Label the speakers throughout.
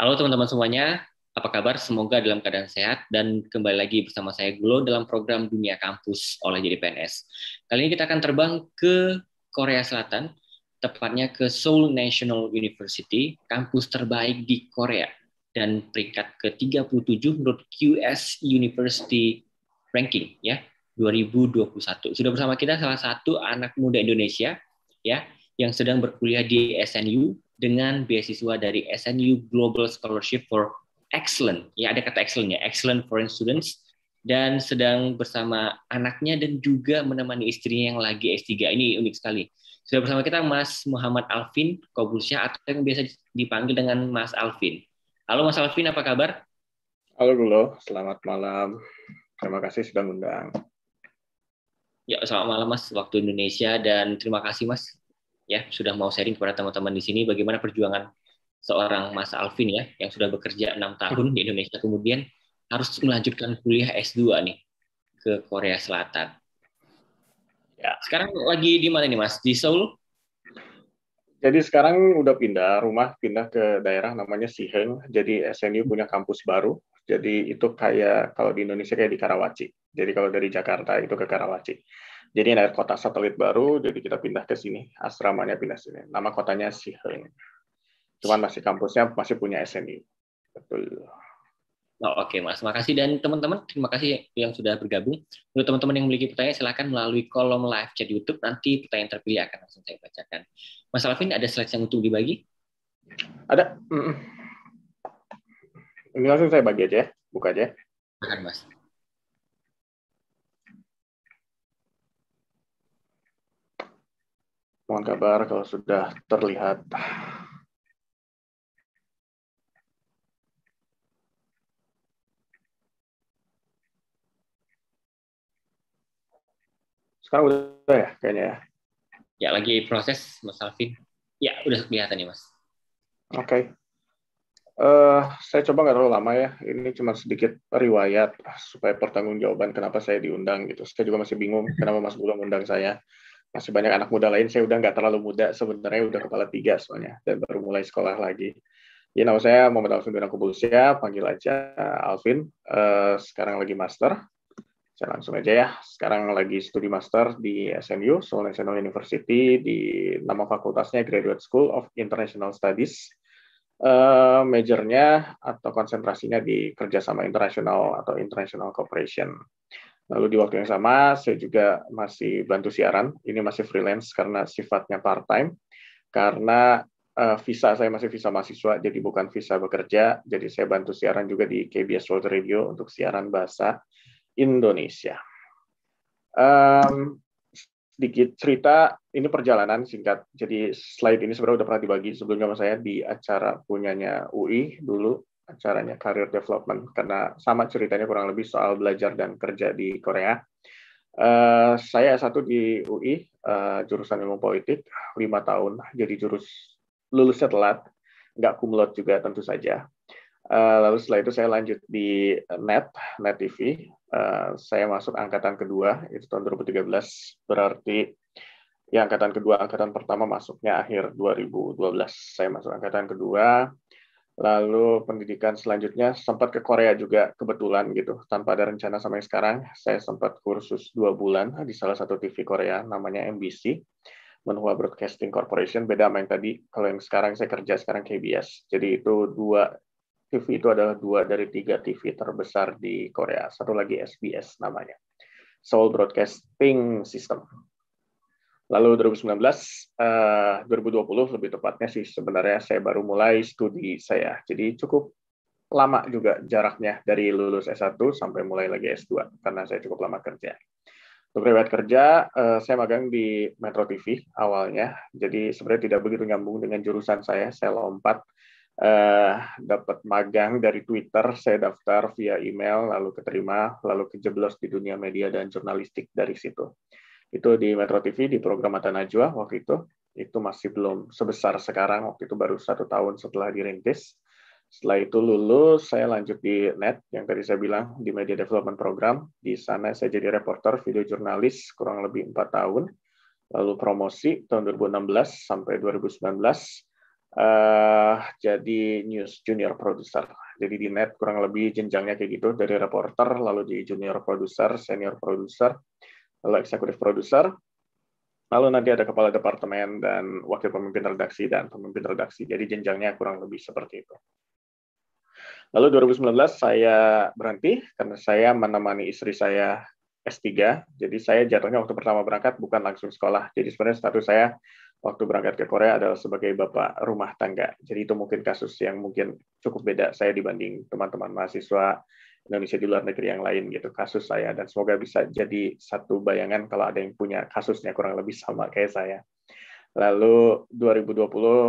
Speaker 1: Halo teman-teman semuanya, apa kabar? Semoga dalam keadaan sehat dan kembali lagi bersama saya Gulo dalam program Dunia Kampus oleh Jadi PNS. Kali ini kita akan terbang ke Korea Selatan, tepatnya ke Seoul National University, kampus terbaik di Korea dan peringkat ke-37 menurut QS University Ranking ya 2021. Sudah bersama kita salah satu anak muda Indonesia ya yang sedang berkuliah di SNU dengan beasiswa dari SNU Global Scholarship for Excellent. Ya, ada kata excellent ya, Excellent Foreign Students dan sedang bersama anaknya dan juga menemani istrinya yang lagi S3. Ini unik sekali. Sudah bersama kita Mas Muhammad Alvin Kobulsya atau yang biasa dipanggil dengan Mas Alvin. Halo Mas Alvin, apa kabar?
Speaker 2: Halo Bro, selamat malam. Terima kasih sudah mengundang.
Speaker 1: Ya, selamat malam Mas waktu Indonesia dan terima kasih Mas ya sudah mau sharing kepada teman-teman di sini bagaimana perjuangan seorang Mas Alvin ya yang sudah bekerja enam tahun di Indonesia kemudian harus melanjutkan kuliah S2 nih ke
Speaker 2: Korea Selatan.
Speaker 1: Ya. Sekarang lagi di mana nih Mas? Di Seoul?
Speaker 2: Jadi sekarang udah pindah rumah, pindah ke daerah namanya Siheng. Jadi SNU punya kampus baru. Jadi itu kayak kalau di Indonesia kayak di Karawaci. Jadi kalau dari Jakarta itu ke Karawaci. Jadi ada kota satelit baru, jadi kita pindah ke sini, asramanya pindah sini. Nama kotanya Siheng. Cuman masih kampusnya masih punya SNU. Betul. Oh, Oke okay, Mas, makasih dan teman-teman terima kasih yang sudah bergabung.
Speaker 1: Untuk teman-teman yang memiliki pertanyaan silahkan melalui kolom live chat YouTube nanti pertanyaan terpilih akan langsung saya bacakan. Mas Alvin ada slide yang untuk dibagi? Ada.
Speaker 2: Ini langsung saya bagi aja ya, buka aja. Silakan ya. Mas. Mohon kabar kalau sudah terlihat. Sekarang udah ya kayaknya ya?
Speaker 1: Ya, lagi proses Mas Alvin. Ya, udah kelihatan nih Mas.
Speaker 2: Oke. Okay. Uh, eh, saya coba nggak terlalu lama ya. Ini cuma sedikit riwayat supaya pertanggungjawaban kenapa saya diundang gitu. Saya juga masih bingung kenapa Mas Bulu undang saya masih banyak anak muda lain saya udah nggak terlalu muda sebenarnya udah kepala tiga soalnya dan baru mulai sekolah lagi ya nama saya Muhammad Alvin Dunang Kubulsya panggil aja Alvin uh, sekarang lagi master saya langsung aja ya sekarang lagi studi master di SMU Seoul National University di nama fakultasnya Graduate School of International Studies uh, majornya atau konsentrasinya di kerjasama internasional atau international cooperation Lalu di waktu yang sama, saya juga masih bantu siaran. Ini masih freelance karena sifatnya part-time. Karena uh, visa saya masih visa mahasiswa, jadi bukan visa bekerja. Jadi saya bantu siaran juga di KBS World Radio untuk siaran bahasa Indonesia. Um, sedikit cerita, ini perjalanan singkat. Jadi slide ini sebenarnya sudah pernah dibagi sebelumnya sama saya di acara punyanya UI dulu acaranya career development karena sama ceritanya kurang lebih soal belajar dan kerja di Korea. Uh, saya satu di UI uh, eh, jurusan ilmu politik lima tahun jadi jurus lulusnya telat nggak kumlot juga tentu saja uh, lalu setelah itu saya lanjut di net net TV uh, saya masuk angkatan kedua itu tahun 2013 berarti ya angkatan kedua angkatan pertama masuknya akhir 2012 saya masuk angkatan kedua lalu pendidikan selanjutnya sempat ke Korea juga kebetulan gitu tanpa ada rencana sampai sekarang saya sempat kursus dua bulan di salah satu TV Korea namanya MBC Menhua Broadcasting Corporation beda sama yang tadi kalau yang sekarang saya kerja sekarang KBS jadi itu dua TV itu adalah dua dari tiga TV terbesar di Korea satu lagi SBS namanya Seoul Broadcasting System Lalu 2019, uh, 2020 lebih tepatnya sih sebenarnya saya baru mulai studi saya. Jadi cukup lama juga jaraknya dari lulus S1 sampai mulai lagi S2 karena saya cukup lama kerja. Untuk riwayat kerja, uh, saya magang di Metro TV awalnya, jadi sebenarnya tidak begitu nyambung dengan jurusan saya. Saya lompat, uh, dapat magang dari Twitter, saya daftar via email, lalu keterima, lalu kejeblos di dunia media dan jurnalistik dari situ itu di Metro TV di program Mata Najwa waktu itu itu masih belum sebesar sekarang waktu itu baru satu tahun setelah dirintis setelah itu lulus saya lanjut di net yang tadi saya bilang di media development program di sana saya jadi reporter video jurnalis kurang lebih empat tahun lalu promosi tahun 2016 sampai 2019 uh, eh, jadi news junior producer jadi di net kurang lebih jenjangnya kayak gitu dari reporter lalu di junior producer senior producer lalu eksekutif produser, lalu nanti ada kepala departemen dan wakil pemimpin redaksi dan pemimpin redaksi. Jadi jenjangnya kurang lebih seperti itu. Lalu 2019 saya berhenti karena saya menemani istri saya S3. Jadi saya jatuhnya waktu pertama berangkat bukan langsung sekolah. Jadi sebenarnya status saya waktu berangkat ke Korea adalah sebagai bapak rumah tangga. Jadi itu mungkin kasus yang mungkin cukup beda saya dibanding teman-teman mahasiswa Indonesia di luar negeri yang lain gitu kasus saya dan semoga bisa jadi satu bayangan kalau ada yang punya kasusnya kurang lebih sama kayak saya. Lalu 2020 uh,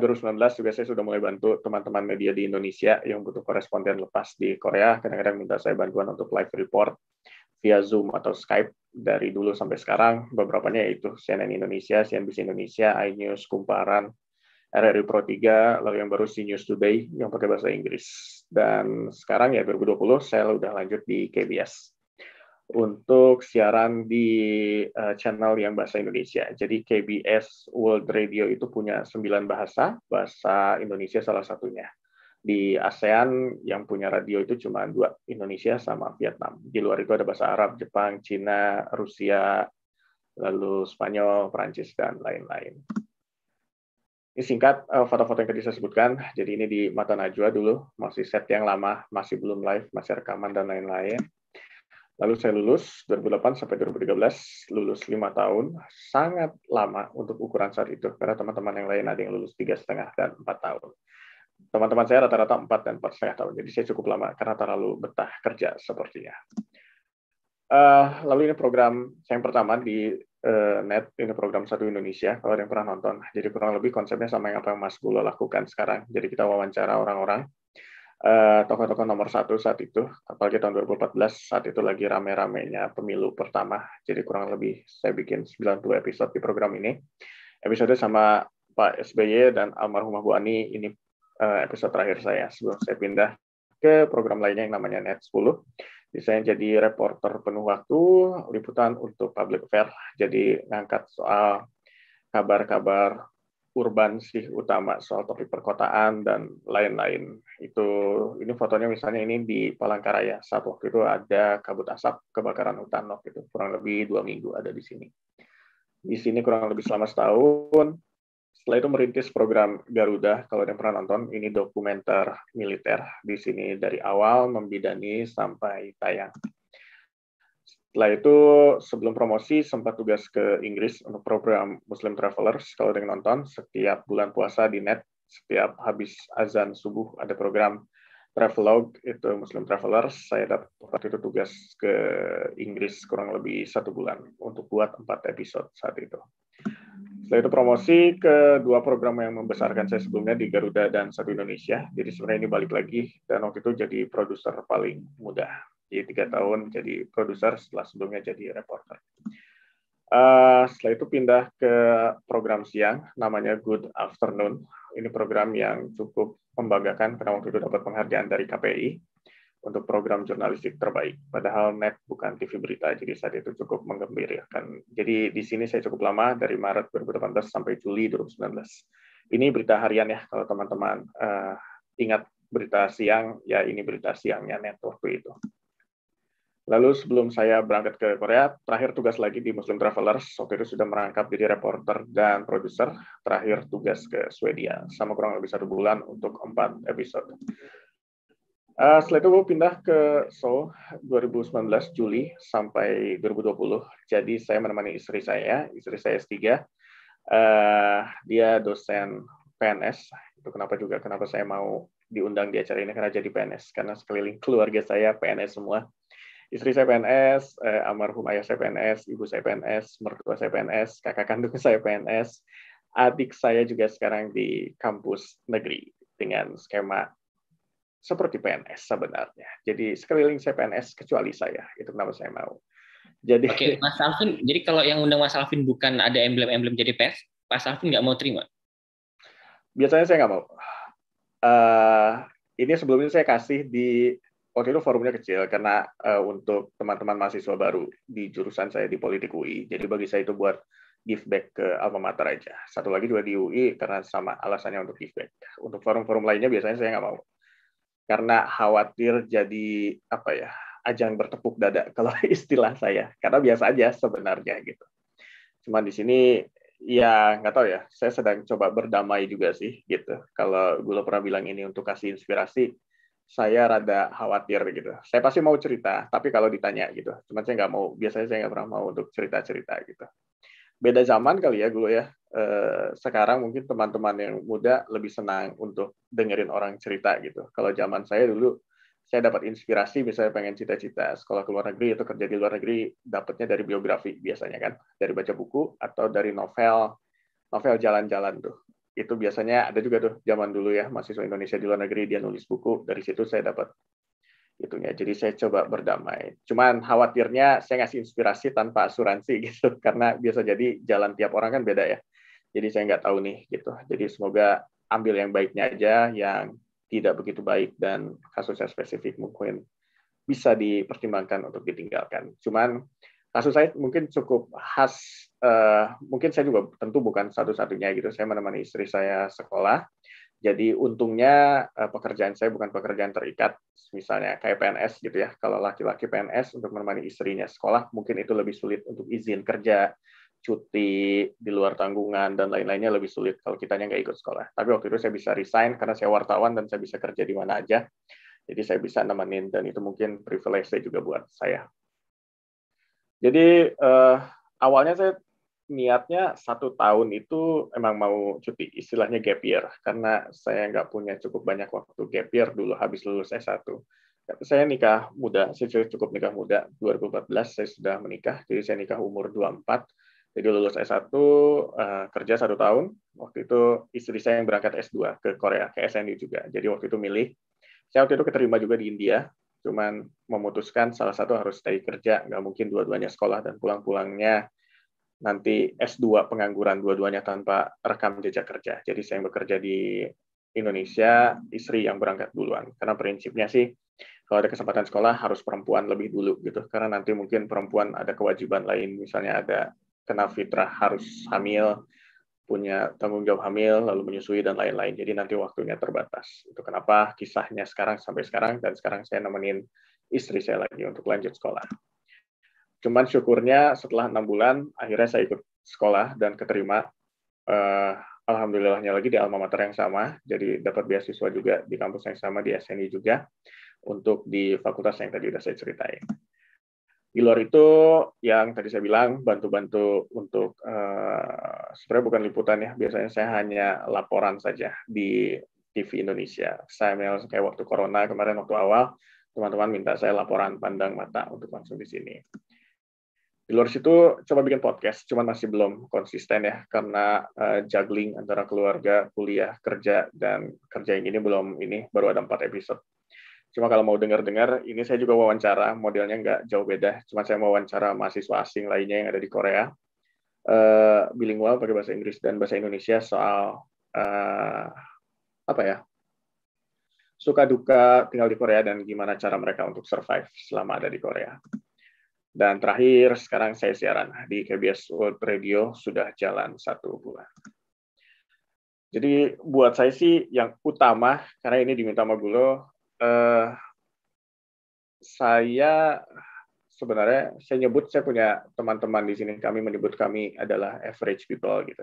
Speaker 2: 2019 juga saya sudah mulai bantu teman-teman media di Indonesia yang butuh koresponden lepas di Korea kadang-kadang minta saya bantuan untuk live report via Zoom atau Skype dari dulu sampai sekarang beberapa nya yaitu CNN Indonesia, CNBC Indonesia, iNews, Kumparan, RRI Pro 3, lalu yang baru Sinews News Today yang pakai bahasa Inggris. Dan sekarang ya 2020 saya sudah lanjut di KBS untuk siaran di uh, channel yang bahasa Indonesia. Jadi KBS World Radio itu punya 9 bahasa, bahasa Indonesia salah satunya. Di ASEAN yang punya radio itu cuma dua, Indonesia sama Vietnam. Di luar itu ada bahasa Arab, Jepang, Cina, Rusia, lalu Spanyol, Prancis, dan lain-lain. Ini singkat eh, foto-foto yang tadi saya sebutkan. Jadi ini di Mata Najwa dulu, masih set yang lama, masih belum live, masih rekaman dan lain-lain. Lalu saya lulus 2008 sampai 2013, lulus lima tahun, sangat lama untuk ukuran saat itu karena teman-teman yang lain ada yang lulus tiga setengah dan empat tahun. Teman-teman saya rata-rata empat dan empat setengah tahun, jadi saya cukup lama karena terlalu betah kerja sepertinya. Uh, lalu ini program saya yang pertama di Eh, net ini program satu Indonesia kalau yang pernah nonton jadi kurang lebih konsepnya sama yang apa yang Mas Gulo lakukan sekarang jadi kita wawancara orang-orang eh, tokoh-tokoh nomor satu saat itu apalagi tahun 2014 saat itu lagi rame-ramenya pemilu pertama jadi kurang lebih saya bikin 90 episode di program ini episode sama Pak SBY dan almarhumah Bu Ani ini eh, episode terakhir saya sebelum saya pindah ke program lainnya yang namanya Net 10 saya jadi reporter penuh waktu, liputan untuk public affair. Jadi ngangkat soal kabar-kabar urban sih utama soal topik perkotaan dan lain-lain. Itu ini fotonya misalnya ini di Palangkaraya. Saat waktu itu ada kabut asap kebakaran hutan waktu itu kurang lebih dua minggu ada di sini. Di sini kurang lebih selama setahun setelah itu merintis program Garuda kalau yang pernah nonton ini dokumenter militer di sini dari awal membidani sampai tayang setelah itu sebelum promosi sempat tugas ke Inggris untuk program Muslim Travelers kalau yang nonton setiap bulan puasa di net setiap habis azan subuh ada program travelog itu Muslim Travelers saya dapat itu tugas ke Inggris kurang lebih satu bulan untuk buat empat episode saat itu setelah itu promosi ke dua program yang membesarkan saya sebelumnya di Garuda dan Satu Indonesia. Jadi sebenarnya ini balik lagi dan waktu itu jadi produser paling muda. Jadi tiga tahun jadi produser setelah sebelumnya jadi reporter. Uh, setelah itu pindah ke program siang namanya Good Afternoon. Ini program yang cukup membanggakan karena waktu itu dapat penghargaan dari KPI untuk program jurnalistik terbaik. Padahal net bukan TV berita, jadi saat itu cukup menggembirakan. Jadi di sini saya cukup lama, dari Maret 2018 sampai Juli 2019. Ini berita harian ya, kalau teman-teman uh, ingat berita siang, ya ini berita siangnya net waktu itu. Lalu sebelum saya berangkat ke Korea, terakhir tugas lagi di Muslim Travelers. Waktu itu sudah merangkap jadi reporter dan produser. Terakhir tugas ke Swedia, sama kurang lebih satu bulan untuk empat episode. Uh, setelah itu gue pindah ke Seoul 2019 Juli sampai 2020. Jadi saya menemani istri saya, istri saya S3. Uh, eh, dia dosen PNS. Itu kenapa juga kenapa saya mau diundang di acara ini karena jadi PNS karena sekeliling keluarga saya PNS semua. Istri saya PNS, eh, almarhum ayah saya PNS, ibu saya PNS, mertua saya PNS, kakak kandung saya PNS, adik saya juga sekarang di kampus negeri dengan skema seperti PNS sebenarnya. Jadi sekeliling saya PNS kecuali saya. Itu kenapa saya mau. Jadi Oke, Mas
Speaker 1: Alvin, jadi kalau yang undang Mas Alvin bukan ada emblem-emblem jadi PNS, Mas Alvin nggak mau terima?
Speaker 2: Biasanya saya nggak mau. Uh, ini sebelumnya saya kasih di waktu itu forumnya kecil karena uh, untuk teman-teman mahasiswa baru di jurusan saya di Politik UI. Jadi bagi saya itu buat give back ke alma mater aja. Satu lagi juga di UI karena sama alasannya untuk give back. Untuk forum-forum lainnya biasanya saya nggak mau karena khawatir jadi apa ya ajang bertepuk dada kalau istilah saya karena biasa aja sebenarnya gitu cuma di sini ya nggak tahu ya saya sedang coba berdamai juga sih gitu kalau gue pernah bilang ini untuk kasih inspirasi saya rada khawatir gitu saya pasti mau cerita tapi kalau ditanya gitu cuma saya nggak mau biasanya saya nggak pernah mau untuk cerita cerita gitu beda zaman kali ya dulu ya. Uh, sekarang mungkin teman-teman yang muda lebih senang untuk dengerin orang cerita gitu. Kalau zaman saya dulu saya dapat inspirasi misalnya pengen cita-cita sekolah ke luar negeri atau kerja di luar negeri dapatnya dari biografi biasanya kan dari baca buku atau dari novel novel jalan-jalan tuh itu biasanya ada juga tuh zaman dulu ya mahasiswa Indonesia di luar negeri dia nulis buku dari situ saya dapat itunya. Jadi saya coba berdamai. Cuman khawatirnya saya ngasih inspirasi tanpa asuransi gitu, karena biasa jadi jalan tiap orang kan beda ya. Jadi saya nggak tahu nih gitu. Jadi semoga ambil yang baiknya aja, yang tidak begitu baik dan kasus kasusnya spesifik mungkin bisa dipertimbangkan untuk ditinggalkan. Cuman kasus saya mungkin cukup khas, uh, mungkin saya juga tentu bukan satu-satunya gitu. Saya menemani istri saya sekolah, jadi untungnya eh, pekerjaan saya bukan pekerjaan terikat, misalnya kayak PNS gitu ya. Kalau laki-laki PNS untuk menemani istrinya sekolah, mungkin itu lebih sulit untuk izin kerja, cuti di luar tanggungan dan lain-lainnya lebih sulit kalau kitanya nggak ikut sekolah. Tapi waktu itu saya bisa resign karena saya wartawan dan saya bisa kerja di mana aja. Jadi saya bisa nemenin dan itu mungkin privilege saya juga buat saya. Jadi eh, awalnya saya niatnya satu tahun itu emang mau cuti, istilahnya gap year. Karena saya nggak punya cukup banyak waktu gap year dulu habis lulus S1. Saya nikah muda, saya cukup nikah muda. 2014 saya sudah menikah, jadi saya nikah umur 24. Jadi lulus S1, eh, kerja satu tahun. Waktu itu istri saya yang berangkat S2 ke Korea, ke SNU juga. Jadi waktu itu milih. Saya waktu itu keterima juga di India, cuman memutuskan salah satu harus stay kerja, nggak mungkin dua-duanya sekolah dan pulang-pulangnya nanti S2 pengangguran dua-duanya tanpa rekam jejak kerja. Jadi saya yang bekerja di Indonesia, istri yang berangkat duluan. Karena prinsipnya sih, kalau ada kesempatan sekolah harus perempuan lebih dulu gitu. Karena nanti mungkin perempuan ada kewajiban lain, misalnya ada kena fitrah harus hamil, punya tanggung jawab hamil, lalu menyusui dan lain-lain. Jadi nanti waktunya terbatas. Itu kenapa kisahnya sekarang sampai sekarang dan sekarang saya nemenin istri saya lagi untuk lanjut sekolah. Cuman syukurnya setelah enam bulan akhirnya saya ikut sekolah dan keterima. Uh, Alhamdulillahnya lagi di alma mater yang sama, jadi dapat beasiswa juga di kampus yang sama di SNI juga untuk di fakultas yang tadi sudah saya ceritain. Di luar itu yang tadi saya bilang bantu-bantu untuk uh, sebenarnya bukan liputan ya, biasanya saya hanya laporan saja di TV Indonesia. Saya kayak waktu corona kemarin waktu awal teman-teman minta saya laporan pandang mata untuk langsung di sini di luar situ coba bikin podcast cuman masih belum konsisten ya karena uh, juggling antara keluarga kuliah kerja dan kerja yang ini belum ini baru ada empat episode cuma kalau mau dengar-dengar ini saya juga wawancara modelnya nggak jauh beda cuma saya mau wawancara mahasiswa asing lainnya yang ada di Korea uh, bilingual pakai bahasa Inggris dan bahasa Indonesia soal uh, apa ya suka duka tinggal di Korea dan gimana cara mereka untuk survive selama ada di Korea. Dan terakhir, sekarang saya siaran di KBS World Radio sudah jalan satu bulan. Jadi buat saya sih yang utama, karena ini diminta sama Gulo, eh, saya sebenarnya saya nyebut saya punya teman-teman di sini kami menyebut kami adalah average people gitu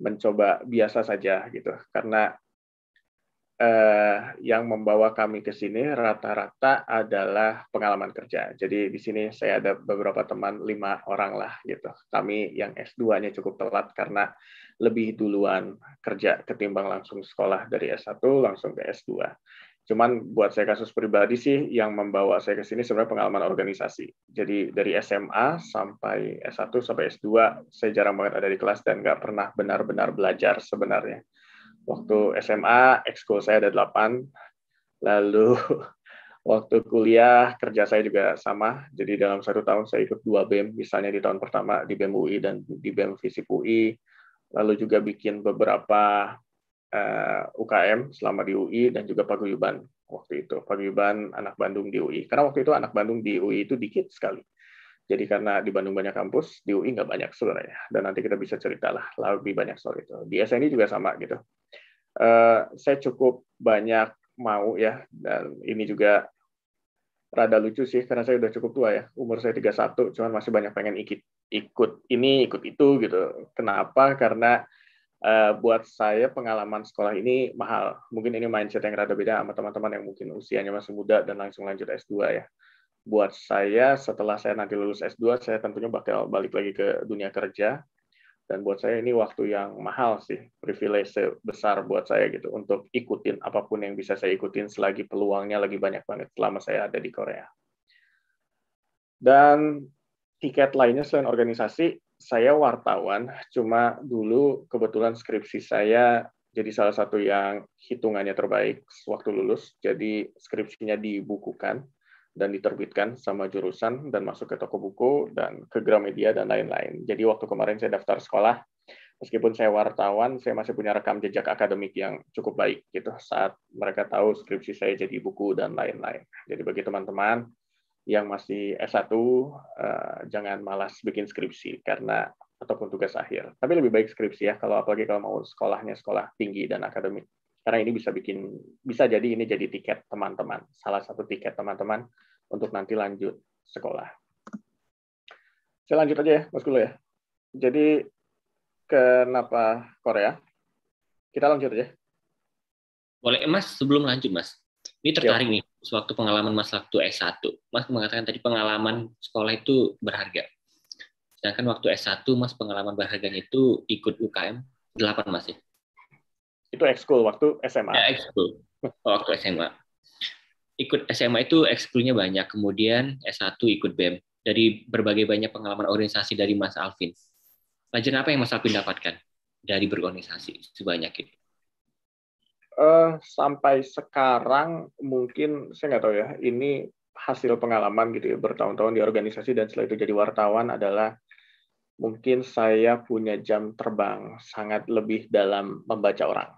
Speaker 2: mencoba biasa saja gitu karena eh, yang membawa kami ke sini rata-rata adalah pengalaman kerja. Jadi di sini saya ada beberapa teman, lima orang lah gitu. Kami yang S2-nya cukup telat karena lebih duluan kerja ketimbang langsung sekolah dari S1 langsung ke S2. Cuman buat saya kasus pribadi sih yang membawa saya ke sini sebenarnya pengalaman organisasi. Jadi dari SMA sampai S1 sampai S2 saya jarang banget ada di kelas dan nggak pernah benar-benar belajar sebenarnya. Waktu SMA, ekskul saya ada 8. Lalu waktu kuliah, kerja saya juga sama. Jadi dalam satu tahun saya ikut dua BEM, misalnya di tahun pertama di BEM UI dan di BEM FISIP UI. Lalu juga bikin beberapa uh, eh, UKM selama di UI dan juga paguyuban waktu itu. Paguyuban anak Bandung di UI. Karena waktu itu anak Bandung di UI itu dikit sekali. Jadi karena di Bandung banyak kampus, di UI nggak banyak sebenarnya. Dan nanti kita bisa ceritalah lebih banyak soal itu. Di SNI juga sama gitu uh, saya cukup banyak mau ya dan ini juga rada lucu sih karena saya udah cukup tua ya umur saya 31 cuman masih banyak pengen ikut ikut ini ikut itu gitu kenapa karena uh, buat saya pengalaman sekolah ini mahal mungkin ini mindset yang rada beda sama teman-teman yang mungkin usianya masih muda dan langsung lanjut S2 ya buat saya setelah saya nanti lulus S2 saya tentunya bakal balik lagi ke dunia kerja dan buat saya ini waktu yang mahal sih privilege besar buat saya gitu untuk ikutin apapun yang bisa saya ikutin selagi peluangnya lagi banyak banget selama saya ada di Korea dan tiket lainnya selain organisasi saya wartawan cuma dulu kebetulan skripsi saya jadi salah satu yang hitungannya terbaik waktu lulus jadi skripsinya dibukukan dan diterbitkan sama jurusan dan masuk ke toko buku dan ke Gramedia dan lain-lain. Jadi waktu kemarin saya daftar sekolah, meskipun saya wartawan, saya masih punya rekam jejak akademik yang cukup baik gitu saat mereka tahu skripsi saya jadi buku dan lain-lain. Jadi bagi teman-teman yang masih S1 eh, jangan malas bikin skripsi karena ataupun tugas akhir. Tapi lebih baik skripsi ya kalau apalagi kalau mau sekolahnya sekolah tinggi dan akademik. Karena ini bisa bikin bisa jadi ini jadi tiket teman-teman, salah satu tiket teman-teman untuk nanti lanjut sekolah. Saya lanjut aja ya, Mas Gulo ya. Jadi kenapa Korea? Kita lanjut aja.
Speaker 1: Boleh Mas, sebelum lanjut Mas. Ini tertarik nih, sewaktu pengalaman Mas waktu S1. Mas mengatakan tadi pengalaman sekolah itu berharga. Sedangkan waktu S1 Mas pengalaman berharganya itu ikut UKM 8 Mas ya. Itu ekskul waktu SMA. Ya, ekskul. Oh, waktu SMA ikut SMA itu ekskulnya banyak, kemudian S1 ikut BEM dari berbagai banyak pengalaman organisasi dari Mas Alvin. Pelajaran apa yang Mas Alvin dapatkan dari berorganisasi sebanyak itu?
Speaker 2: Uh, eh, sampai sekarang mungkin saya nggak tahu ya. Ini hasil pengalaman gitu ya bertahun-tahun di organisasi dan setelah itu jadi wartawan adalah mungkin saya punya jam terbang sangat lebih dalam membaca orang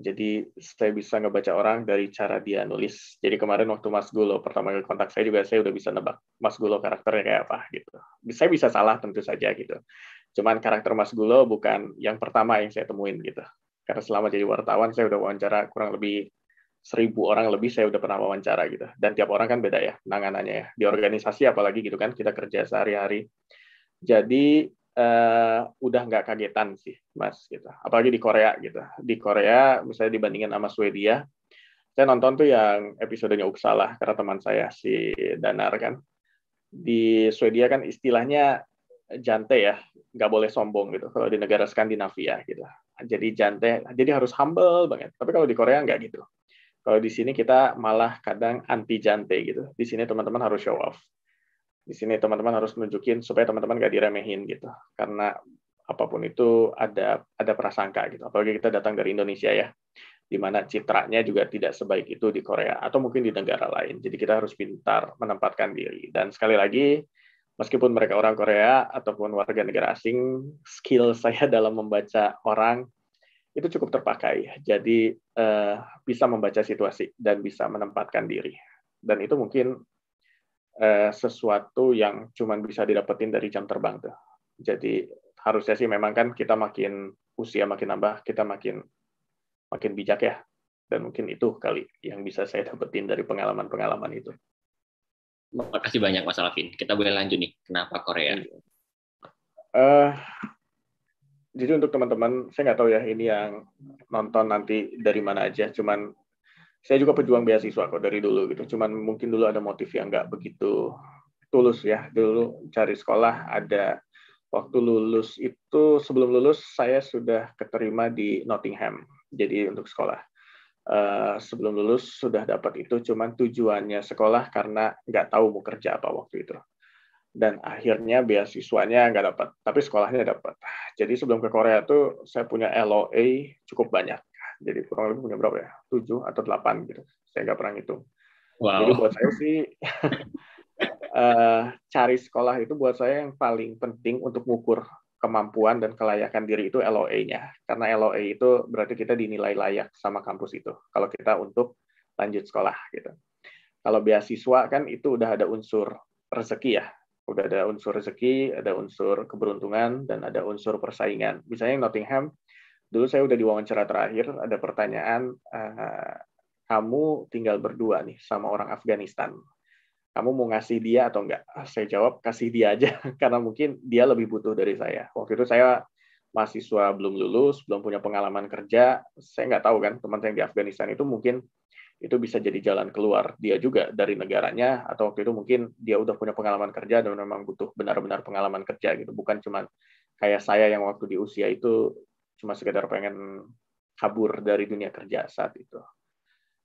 Speaker 2: jadi saya bisa ngebaca orang dari cara dia nulis. Jadi kemarin waktu Mas Gulo pertama kali kontak saya juga saya udah bisa nebak Mas Gulo karakternya kayak apa gitu. Saya bisa salah tentu saja gitu. Cuman karakter Mas Gulo bukan yang pertama yang saya temuin gitu. Karena selama jadi wartawan saya udah wawancara kurang lebih seribu orang lebih saya udah pernah wawancara gitu. Dan tiap orang kan beda ya nanganannya ya. Di organisasi apalagi gitu kan kita kerja sehari-hari. Jadi uh, udah nggak kagetan sih mas gitu apalagi di Korea gitu di Korea misalnya dibandingkan sama Swedia saya nonton tuh yang episodenya Uksala karena teman saya si Danar kan di Swedia kan istilahnya jante ya nggak boleh sombong gitu kalau di negara Skandinavia gitu jadi jante jadi harus humble banget tapi kalau di Korea nggak gitu kalau di sini kita malah kadang anti jante gitu di sini teman-teman harus show off di sini teman-teman harus nunjukin supaya teman-teman gak diremehin gitu karena apapun itu ada ada prasangka gitu apalagi kita datang dari Indonesia ya di mana citranya juga tidak sebaik itu di Korea atau mungkin di negara lain jadi kita harus pintar menempatkan diri dan sekali lagi meskipun mereka orang Korea ataupun warga negara asing skill saya dalam membaca orang itu cukup terpakai jadi eh, bisa membaca situasi dan bisa menempatkan diri dan itu mungkin Eh, sesuatu yang cuma bisa didapetin dari jam terbang tuh. Jadi harusnya sih memang kan kita makin usia makin nambah, kita makin makin bijak ya. Dan mungkin itu kali yang bisa saya dapetin dari pengalaman-pengalaman itu. Terima kasih banyak Mas Alvin. Kita boleh lanjut nih, kenapa Korea? Uh, jadi untuk teman-teman, saya nggak tahu ya ini yang nonton nanti dari mana aja, cuman saya juga pejuang beasiswa kok dari dulu gitu. Cuman mungkin dulu ada motif yang nggak begitu tulus ya. Dulu cari sekolah ada waktu lulus itu sebelum lulus saya sudah keterima di Nottingham. Jadi untuk sekolah. Eh, sebelum lulus sudah dapat itu, cuman tujuannya sekolah karena nggak tahu mau kerja apa waktu itu dan akhirnya beasiswanya nggak dapat, tapi sekolahnya dapat. Jadi sebelum ke Korea tuh saya punya LOA cukup banyak. Jadi kurang lebih punya berapa ya? Tujuh atau delapan gitu. Saya nggak pernah ngitung. Wow. Jadi buat saya sih uh, cari sekolah itu buat saya yang paling penting untuk mengukur kemampuan dan kelayakan diri itu loa nya Karena LOA e itu berarti kita dinilai layak sama kampus itu. Kalau kita untuk lanjut sekolah gitu. Kalau beasiswa kan itu udah ada unsur rezeki ya. Udah ada unsur rezeki, ada unsur keberuntungan, dan ada unsur persaingan. Misalnya Nottingham dulu saya udah diwawancara terakhir ada pertanyaan eh, kamu tinggal berdua nih sama orang Afghanistan kamu mau ngasih dia atau enggak ah, saya jawab kasih dia aja karena mungkin dia lebih butuh dari saya waktu itu saya mahasiswa belum lulus belum punya pengalaman kerja saya nggak tahu kan teman saya yang di Afghanistan itu mungkin itu bisa jadi jalan keluar dia juga dari negaranya atau waktu itu mungkin dia udah punya pengalaman kerja dan memang butuh benar-benar pengalaman kerja gitu bukan cuma kayak saya yang waktu di usia itu cuma sekedar pengen kabur dari dunia kerja saat itu.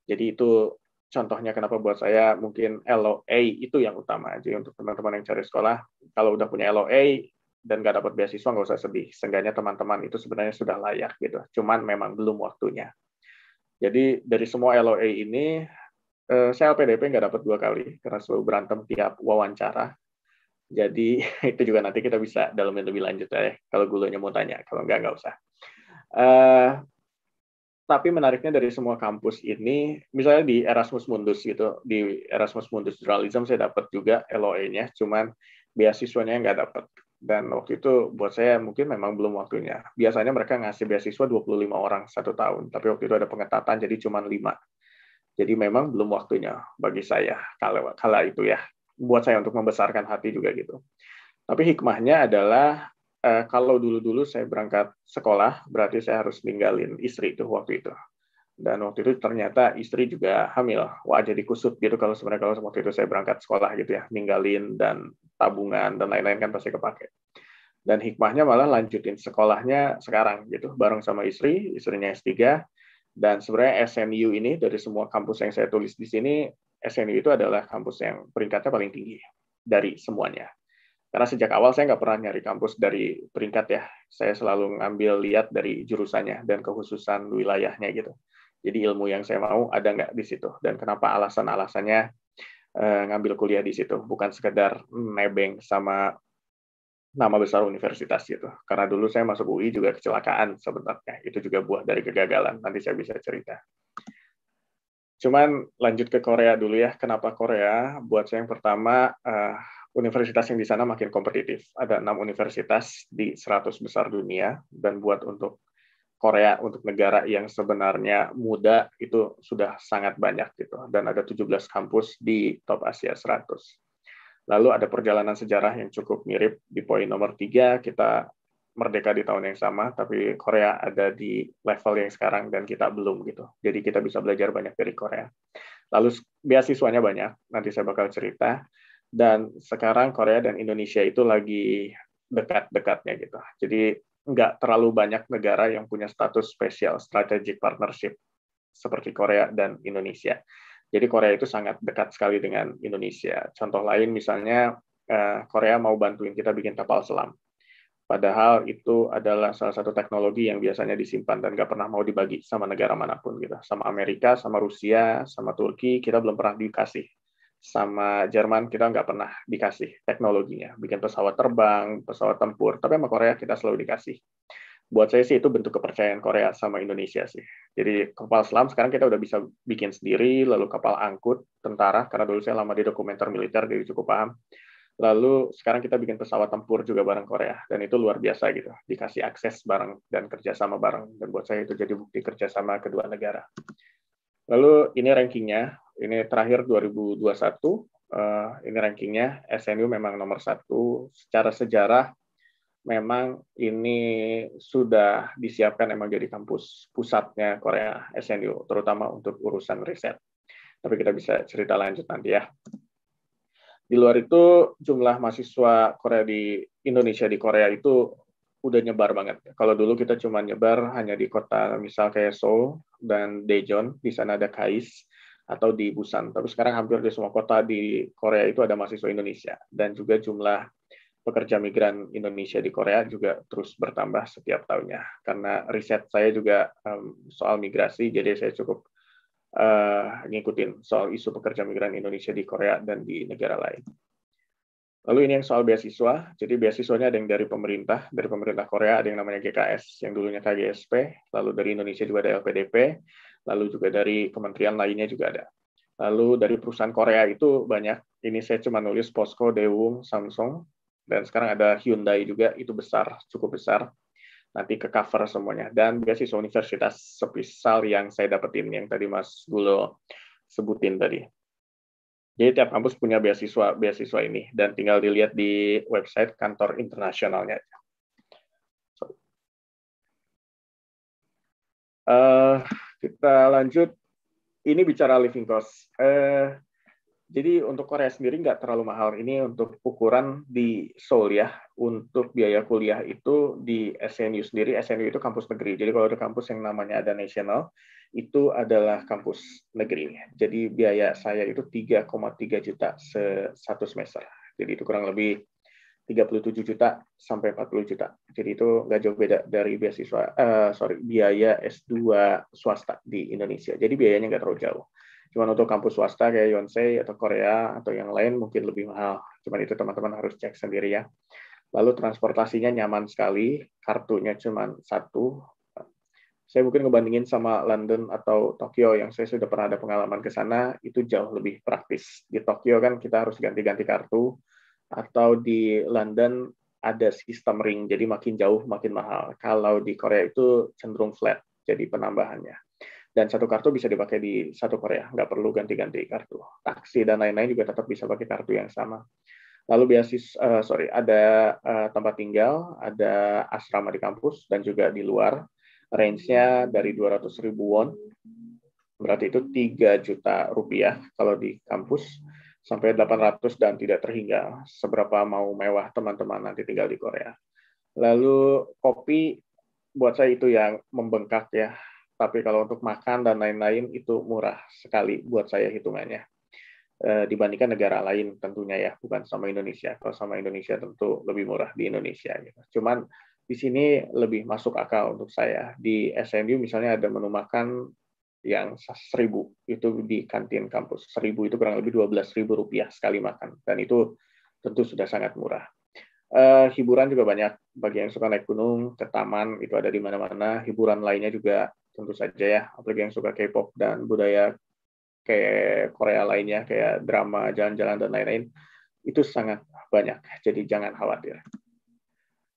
Speaker 2: Jadi itu contohnya kenapa buat saya mungkin LOA itu yang utama. Jadi untuk teman-teman yang cari sekolah, kalau udah punya LOA dan nggak dapat beasiswa nggak usah sedih. Seenggaknya teman-teman itu sebenarnya sudah layak gitu. Cuman memang belum waktunya. Jadi dari semua LOA ini, eh, saya LPDP nggak dapat dua kali karena selalu berantem tiap wawancara. Jadi itu juga nanti kita bisa dalam dalamin lebih lanjut ya. Kalau gulonya mau tanya, kalau enggak enggak usah. Uh, tapi menariknya dari semua kampus ini, misalnya di Erasmus Mundus gitu, di Erasmus Mundus Journalism saya dapat juga LOE-nya, cuman beasiswanya nggak dapat. Dan waktu itu buat saya mungkin memang belum waktunya. Biasanya mereka ngasih beasiswa 25 orang satu tahun, tapi waktu itu ada pengetatan jadi cuma 5. Jadi memang belum waktunya bagi saya kalau kala itu ya buat saya untuk membesarkan hati juga gitu. Tapi hikmahnya adalah uh, kalau dulu-dulu saya berangkat sekolah, berarti saya harus ninggalin istri itu waktu itu. Dan waktu itu ternyata istri juga hamil. Wah, jadi kusut gitu kalau sebenarnya kalau waktu itu saya berangkat sekolah gitu ya, ninggalin dan tabungan dan lain-lain kan pasti kepake. Dan hikmahnya malah lanjutin sekolahnya sekarang gitu, bareng sama istri, istrinya S3, dan sebenarnya SMU ini dari semua kampus yang saya tulis di sini SMU itu adalah kampus yang peringkatnya paling tinggi dari semuanya. Karena sejak awal saya nggak pernah nyari kampus dari peringkat ya. Saya selalu ngambil lihat dari jurusannya dan kekhususan wilayahnya gitu. Jadi ilmu yang saya mau ada nggak di situ dan kenapa alasan-alasannya eh, ngambil kuliah di situ bukan sekedar nebeng sama nama besar universitas gitu. Karena dulu saya masuk UI juga kecelakaan sebenarnya. Itu juga buah dari kegagalan. Nanti saya bisa cerita. Cuman lanjut ke Korea dulu ya. Kenapa Korea? Buat saya yang pertama, uh, universitas yang di sana makin kompetitif. Ada enam universitas di 100 besar dunia. Dan buat untuk Korea, untuk negara yang sebenarnya muda, itu sudah sangat banyak. gitu. Dan ada 17 kampus di top Asia 100. Lalu ada perjalanan sejarah yang cukup mirip di poin nomor tiga, kita merdeka di tahun yang sama, tapi Korea ada di level yang sekarang dan kita belum gitu. Jadi kita bisa belajar banyak dari Korea. Lalu beasiswanya banyak, nanti saya bakal cerita. Dan sekarang Korea dan Indonesia itu lagi dekat-dekatnya gitu. Jadi nggak terlalu banyak negara yang punya status spesial strategic partnership seperti Korea dan Indonesia. Jadi Korea itu sangat dekat sekali dengan Indonesia. Contoh lain misalnya eh, Korea mau bantuin kita bikin kapal selam Padahal itu adalah salah satu teknologi yang biasanya disimpan dan nggak pernah mau dibagi sama negara manapun gitu. Sama Amerika, sama Rusia, sama Turki, kita belum pernah dikasih. Sama Jerman, kita nggak pernah dikasih teknologinya. Bikin pesawat terbang, pesawat tempur, tapi sama Korea kita selalu dikasih. Buat saya sih itu bentuk kepercayaan Korea sama Indonesia sih. Jadi kapal selam sekarang kita udah bisa bikin sendiri, lalu kapal angkut, tentara, karena dulu saya lama di dokumenter militer, jadi cukup paham Lalu sekarang kita bikin pesawat tempur juga bareng Korea dan itu luar biasa gitu. Dikasih akses bareng dan kerjasama bareng dan buat saya itu jadi bukti kerjasama kedua negara. Lalu ini rankingnya, ini terakhir 2021, eh, ini rankingnya SNU memang nomor satu secara sejarah memang ini sudah disiapkan emang jadi kampus pusatnya Korea SNU, terutama untuk urusan riset. Tapi kita bisa cerita lanjut nanti ya. Di luar itu jumlah mahasiswa Korea di Indonesia di Korea itu udah nyebar banget. Kalau dulu kita cuma nyebar hanya di kota misal kayak Seoul dan Daejeon, di sana ada KAIS atau di Busan. Tapi sekarang hampir di semua kota di Korea itu ada mahasiswa Indonesia dan juga jumlah pekerja migran Indonesia di Korea juga terus bertambah setiap tahunnya. Karena riset saya juga um, soal migrasi, jadi saya cukup uh, ngikutin soal isu pekerja migran Indonesia di Korea dan di negara lain. Lalu ini yang soal beasiswa. Jadi beasiswanya ada yang dari pemerintah, dari pemerintah Korea ada yang namanya GKS, yang dulunya KGSP, lalu dari Indonesia juga ada LPDP, lalu juga dari kementerian lainnya juga ada. Lalu dari perusahaan Korea itu banyak. Ini saya cuma nulis Posco, Daewoo, Samsung, dan sekarang ada Hyundai juga, itu besar, cukup besar nanti ke cover semuanya dan beasiswa universitas spesial yang saya dapetin yang tadi Mas Gulo sebutin tadi. Jadi tiap kampus punya beasiswa beasiswa ini dan tinggal dilihat di website kantor internasionalnya. Uh, kita lanjut. Ini bicara living cost. Uh, jadi untuk Korea sendiri nggak terlalu mahal. Ini untuk ukuran di Seoul ya. Untuk biaya kuliah itu di SNU sendiri, SNU itu kampus negeri. Jadi kalau ada kampus yang namanya ada national, itu adalah kampus negeri. Jadi biaya saya itu 3,3 juta se satu semester. Jadi itu kurang lebih 37 juta sampai 40 juta. Jadi itu nggak jauh beda dari beasiswa, uh, sorry, biaya S2 swasta di Indonesia. Jadi biayanya nggak terlalu jauh. Cuman untuk kampus swasta kayak Yonsei atau Korea atau yang lain mungkin lebih mahal. Cuman itu teman-teman harus cek sendiri ya. Lalu transportasinya nyaman sekali, kartunya cuma satu. Saya mungkin ngebandingin sama London atau Tokyo yang saya sudah pernah ada pengalaman ke sana, itu jauh lebih praktis. Di Tokyo kan kita harus ganti-ganti kartu, atau di London ada sistem ring, jadi makin jauh makin mahal. Kalau di Korea itu cenderung flat, jadi penambahannya dan satu kartu bisa dipakai di satu Korea, nggak perlu ganti-ganti kartu. Taksi dan lain-lain juga tetap bisa pakai kartu yang sama. Lalu biasis, uh, eh, sorry, ada uh, tempat tinggal, ada asrama di kampus dan juga di luar. Range-nya dari 200 ribu won, berarti itu 3 juta rupiah kalau di kampus, sampai 800 dan tidak terhingga. Seberapa mau mewah teman-teman nanti tinggal di Korea. Lalu kopi, buat saya itu yang membengkak ya tapi kalau untuk makan dan lain-lain itu murah sekali buat saya hitungannya e, dibandingkan negara lain tentunya ya bukan sama Indonesia kalau sama Indonesia tentu lebih murah di Indonesia gitu cuman di sini lebih masuk akal untuk saya di SMU misalnya ada menu makan yang seribu itu di kantin kampus seribu itu kurang lebih dua belas ribu rupiah sekali makan dan itu tentu sudah sangat murah uh, hiburan juga banyak bagi yang suka naik gunung ke taman itu ada di mana-mana hiburan lainnya juga tentu saja ya, apalagi yang suka K-pop dan budaya kayak Korea lainnya, kayak drama, jalan-jalan, dan lain-lain, itu sangat banyak. Jadi jangan khawatir.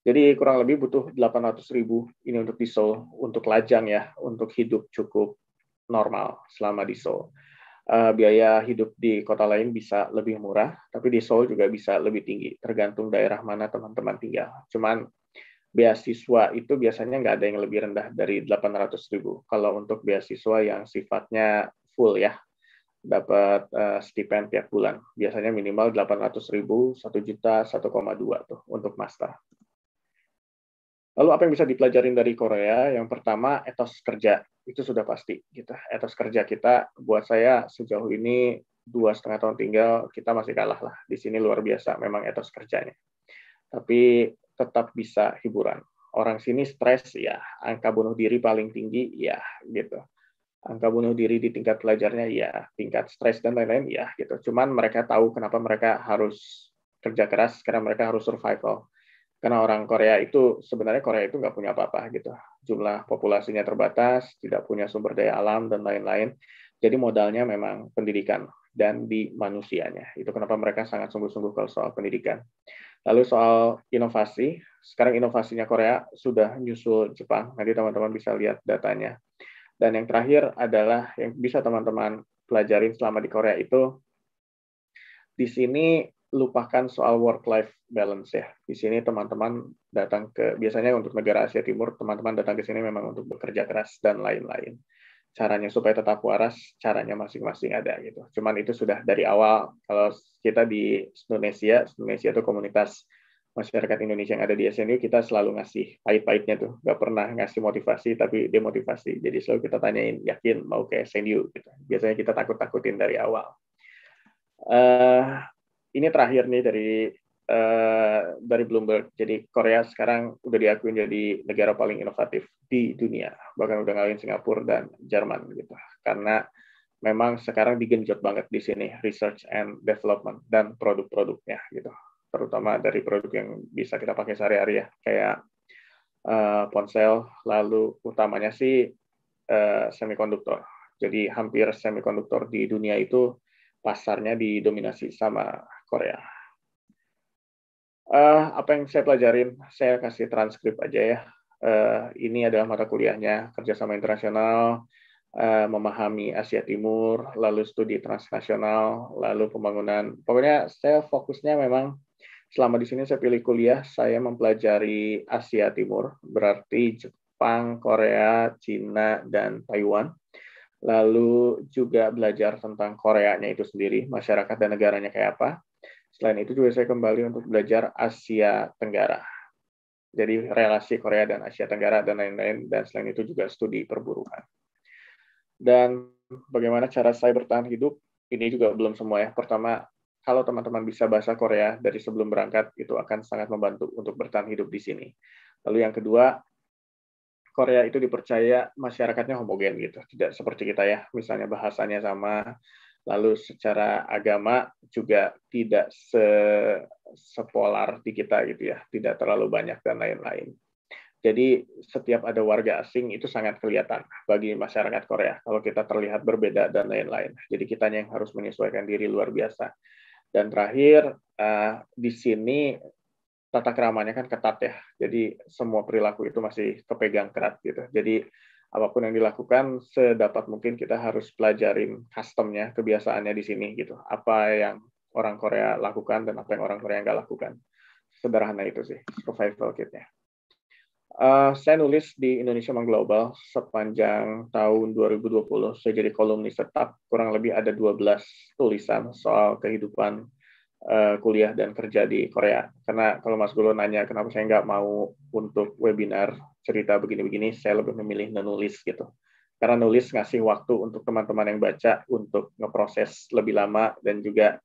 Speaker 2: Jadi kurang lebih butuh 800 ribu ini untuk di Seoul, untuk lajang ya, untuk hidup cukup normal selama di Seoul. Uh, biaya hidup di kota lain bisa lebih murah, tapi di Seoul juga bisa lebih tinggi, tergantung daerah mana teman-teman tinggal. Cuman beasiswa itu biasanya nggak ada yang lebih rendah dari 800 ribu. Kalau untuk beasiswa yang sifatnya full ya, dapat uh, stipend tiap bulan. Biasanya minimal 800 ribu, 1 juta, 1,2 tuh untuk master. Lalu apa yang bisa dipelajarin dari Korea? Yang pertama, etos kerja. Itu sudah pasti. Gitu. Etos kerja kita, buat saya sejauh ini dua setengah tahun tinggal, kita masih kalah lah. Di sini luar biasa memang etos kerjanya. Tapi tetap bisa hiburan. Orang sini stres ya, angka bunuh diri paling tinggi ya gitu. Angka bunuh diri di tingkat pelajarnya ya, tingkat stres dan lain-lain ya gitu. Cuman mereka tahu kenapa mereka harus kerja keras karena mereka harus survival. Karena orang Korea itu sebenarnya Korea itu nggak punya apa-apa gitu. Jumlah populasinya terbatas, tidak punya sumber daya alam dan lain-lain. Jadi modalnya memang pendidikan dan di manusianya. Itu kenapa mereka sangat sungguh-sungguh kalau soal pendidikan. Lalu soal inovasi, sekarang inovasinya Korea sudah nyusul Jepang. Nanti teman-teman bisa lihat datanya. Dan yang terakhir adalah yang bisa teman-teman pelajarin selama di Korea itu di sini lupakan soal work life balance ya. Di sini teman-teman datang ke biasanya untuk negara Asia Timur teman-teman datang ke sini memang untuk bekerja keras dan lain-lain caranya supaya tetap waras caranya masing-masing ada gitu cuman itu sudah dari awal kalau kita di Indonesia Indonesia itu komunitas masyarakat Indonesia yang ada di SNU kita selalu ngasih pahit-pahitnya tuh nggak pernah ngasih motivasi tapi demotivasi jadi selalu kita tanyain yakin mau ke SNU gitu biasanya kita takut-takutin dari awal uh, ini terakhir nih dari Eh, dari Bloomberg. Jadi Korea sekarang udah diakui jadi negara paling inovatif di dunia, bahkan udah ngalahin Singapura dan Jerman gitu. Karena memang sekarang digenjot banget di sini research and development dan produk-produknya gitu. Terutama dari produk yang bisa kita pakai sehari-hari ya, kayak uh, ponsel, lalu utamanya sih uh, eh, semikonduktor. Jadi hampir semikonduktor di dunia itu pasarnya didominasi sama Korea Uh, apa yang saya pelajarin, saya kasih transkrip aja ya. Uh, ini adalah mata kuliahnya, kerjasama internasional, uh, memahami Asia Timur, lalu studi transnasional, lalu pembangunan. Pokoknya saya fokusnya memang selama di sini saya pilih kuliah, saya mempelajari Asia Timur, berarti Jepang, Korea, Cina, dan Taiwan. Lalu juga belajar tentang Koreanya itu sendiri, masyarakat dan negaranya kayak apa. Selain itu juga saya kembali untuk belajar Asia Tenggara. Jadi relasi Korea dan Asia Tenggara dan lain-lain dan selain itu juga studi perburuan. Dan bagaimana cara saya bertahan hidup? Ini juga belum semua ya. Pertama, kalau teman-teman bisa bahasa Korea dari sebelum berangkat itu akan sangat membantu untuk bertahan hidup di sini. Lalu yang kedua, Korea itu dipercaya masyarakatnya homogen gitu, tidak seperti kita ya, misalnya bahasanya sama, lalu secara agama juga tidak se sepolar di kita gitu ya, tidak terlalu banyak dan lain-lain. Jadi setiap ada warga asing itu sangat kelihatan bagi masyarakat Korea kalau kita terlihat berbeda dan lain-lain. Jadi kita yang harus menyesuaikan diri luar biasa. Dan terakhir uh, di sini tata keramanya kan ketat ya. Jadi semua perilaku itu masih kepegang kerat gitu. Jadi apapun yang dilakukan sedapat mungkin kita harus pelajarin customnya, kebiasaannya di sini gitu. Apa yang orang Korea lakukan dan apa yang orang Korea nggak lakukan. Sederhana itu sih survival kitnya. Uh, saya nulis di Indonesia Mengglobal sepanjang tahun 2020. Saya jadi kolumnis tetap, kurang lebih ada 12 tulisan soal kehidupan uh, kuliah dan kerja di Korea. Karena kalau Mas Gulo nanya kenapa saya nggak mau untuk webinar cerita begini-begini, saya lebih memilih menulis gitu. Karena nulis ngasih waktu untuk teman-teman yang baca untuk ngeproses lebih lama dan juga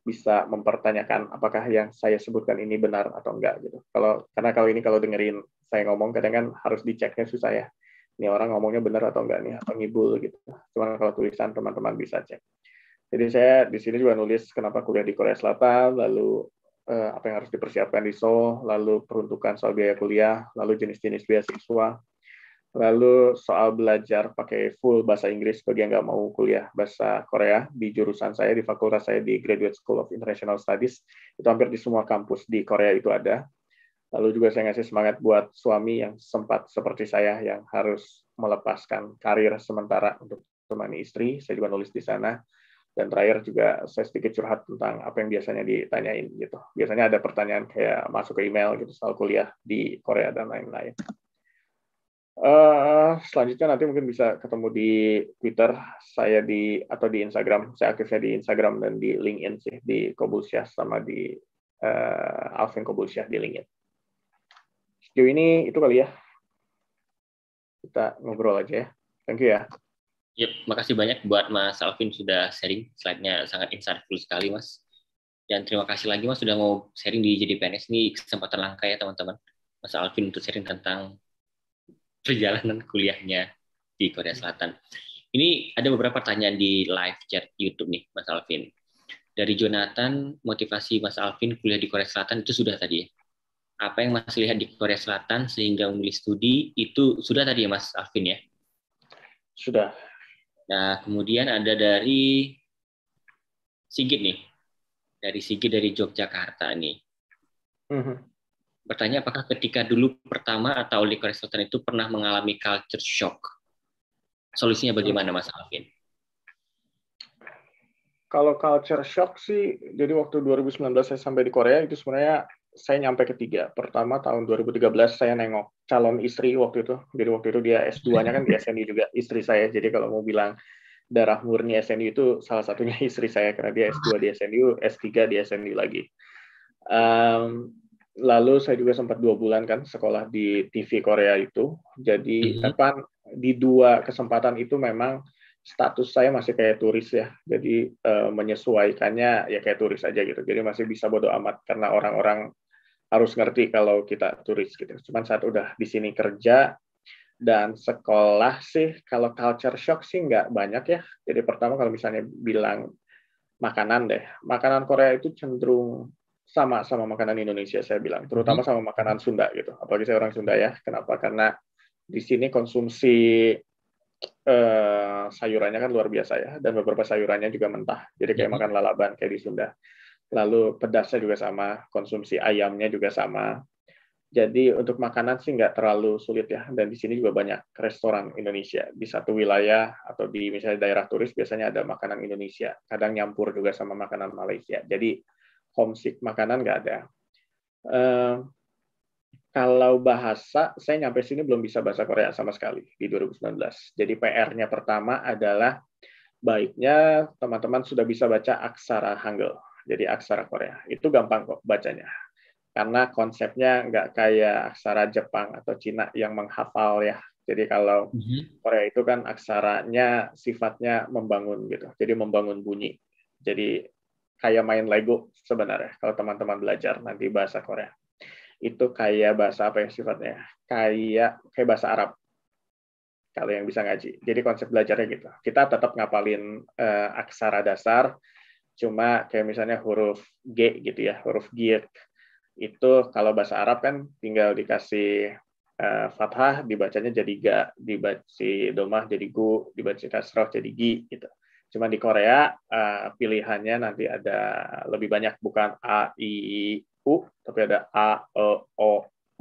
Speaker 2: bisa mempertanyakan apakah yang saya sebutkan ini benar atau enggak gitu. Kalau karena kalau ini kalau dengerin saya ngomong kadang kan harus diceknya susah ya. Ini orang ngomongnya benar atau enggak nih atau ngibul gitu. Cuman kalau tulisan teman-teman bisa cek. Jadi saya di sini juga nulis kenapa kuliah di Korea Selatan, lalu eh, apa yang harus dipersiapkan di Seoul, lalu peruntukan soal biaya kuliah, lalu jenis-jenis beasiswa, lalu soal belajar pakai full bahasa Inggris bagi yang nggak mau kuliah bahasa Korea di jurusan saya di fakultas saya di Graduate School of International Studies itu hampir di semua kampus di Korea itu ada lalu juga saya ngasih semangat buat suami yang sempat seperti saya yang harus melepaskan karir sementara untuk teman istri saya juga nulis di sana dan terakhir juga saya sedikit curhat tentang apa yang biasanya ditanyain gitu. Biasanya ada pertanyaan kayak masuk ke email gitu soal kuliah di Korea dan lain-lain. Uh, selanjutnya nanti mungkin bisa ketemu di Twitter saya di atau di Instagram. Saya aktifnya di Instagram dan di LinkedIn sih di Kobulsyah sama di uh, Alvin Kobulsyah di LinkedIn. Sejauh ini itu kali ya. Kita ngobrol aja
Speaker 1: ya. Thank you ya. Yep, makasih banyak buat Mas Alvin sudah sharing. Slide-nya sangat insightful sekali, Mas. Dan terima kasih lagi, Mas, sudah mau sharing di JDPNS. Ini kesempatan langka ya, teman-teman. Mas Alvin untuk sharing tentang perjalanan kuliahnya di Korea Selatan. Ini ada beberapa pertanyaan di live chat YouTube nih, Mas Alvin. Dari Jonathan, motivasi Mas Alvin kuliah di Korea Selatan itu sudah tadi ya? Apa yang Mas lihat di Korea Selatan sehingga memilih studi itu sudah tadi ya, Mas Alvin ya? Sudah Nah, kemudian ada dari Sigit nih. Dari Sigit dari Yogyakarta nih. Mm-hmm. Bertanya apakah ketika dulu pertama atau oleh Kristen itu pernah mengalami culture shock? Solusinya bagaimana Mas Alvin?
Speaker 2: Kalau culture shock sih, jadi waktu 2019 saya sampai di Korea itu sebenarnya saya nyampe ketiga. Pertama tahun 2013 saya nengok calon istri waktu itu. Jadi waktu itu dia S2-nya kan di SNU juga istri saya. Jadi kalau mau bilang darah murni SNU itu salah satunya istri saya karena dia S2 di SNU, S3 di SNU lagi. Um, lalu saya juga sempat dua bulan kan sekolah di TV Korea itu. Jadi mm di dua kesempatan itu memang status saya masih kayak turis ya. Jadi uh, menyesuaikannya ya kayak turis aja gitu. Jadi masih bisa bodo amat karena orang-orang harus ngerti kalau kita turis gitu. Cuman saat udah di sini kerja dan sekolah sih kalau culture shock sih nggak banyak ya. Jadi pertama kalau misalnya bilang makanan deh, makanan Korea itu cenderung sama sama makanan Indonesia saya bilang, terutama mhm. sama makanan Sunda gitu. Apalagi saya orang Sunda ya. Kenapa? Karena di sini konsumsi eh, sayurannya kan luar biasa ya dan beberapa sayurannya juga mentah. Jadi kayak mhm. makan lalaban kayak di Sunda lalu pedasnya juga sama, konsumsi ayamnya juga sama. Jadi untuk makanan sih nggak terlalu sulit ya, dan di sini juga banyak restoran Indonesia. Di satu wilayah atau di misalnya daerah turis biasanya ada makanan Indonesia, kadang nyampur juga sama makanan Malaysia. Jadi homesick makanan nggak ada. Uh, kalau bahasa, saya nyampe sini belum bisa bahasa Korea sama sekali di 2019. Jadi PR-nya pertama adalah baiknya teman-teman sudah bisa baca aksara Hangul jadi aksara Korea. Itu gampang kok bacanya. Karena konsepnya nggak kayak aksara Jepang atau Cina yang menghafal ya. Jadi kalau mhm. Korea itu kan aksaranya sifatnya membangun gitu. Jadi membangun bunyi. Jadi kayak main Lego sebenarnya kalau teman-teman belajar nanti bahasa Korea. Itu kayak bahasa apa ya sifatnya? Kayak kayak bahasa Arab kalau yang bisa ngaji. Jadi konsep belajarnya gitu. Kita tetap ngapalin uh, aksara dasar, Cuma kayak misalnya huruf G gitu ya, huruf G itu kalau bahasa Arab kan tinggal dikasih uh, fathah dibacanya jadi ga, dibaca domah jadi gu, dibaca kasroh jadi gi gitu. Cuma di Korea uh, pilihannya nanti ada lebih banyak bukan a i u tapi ada a o e, o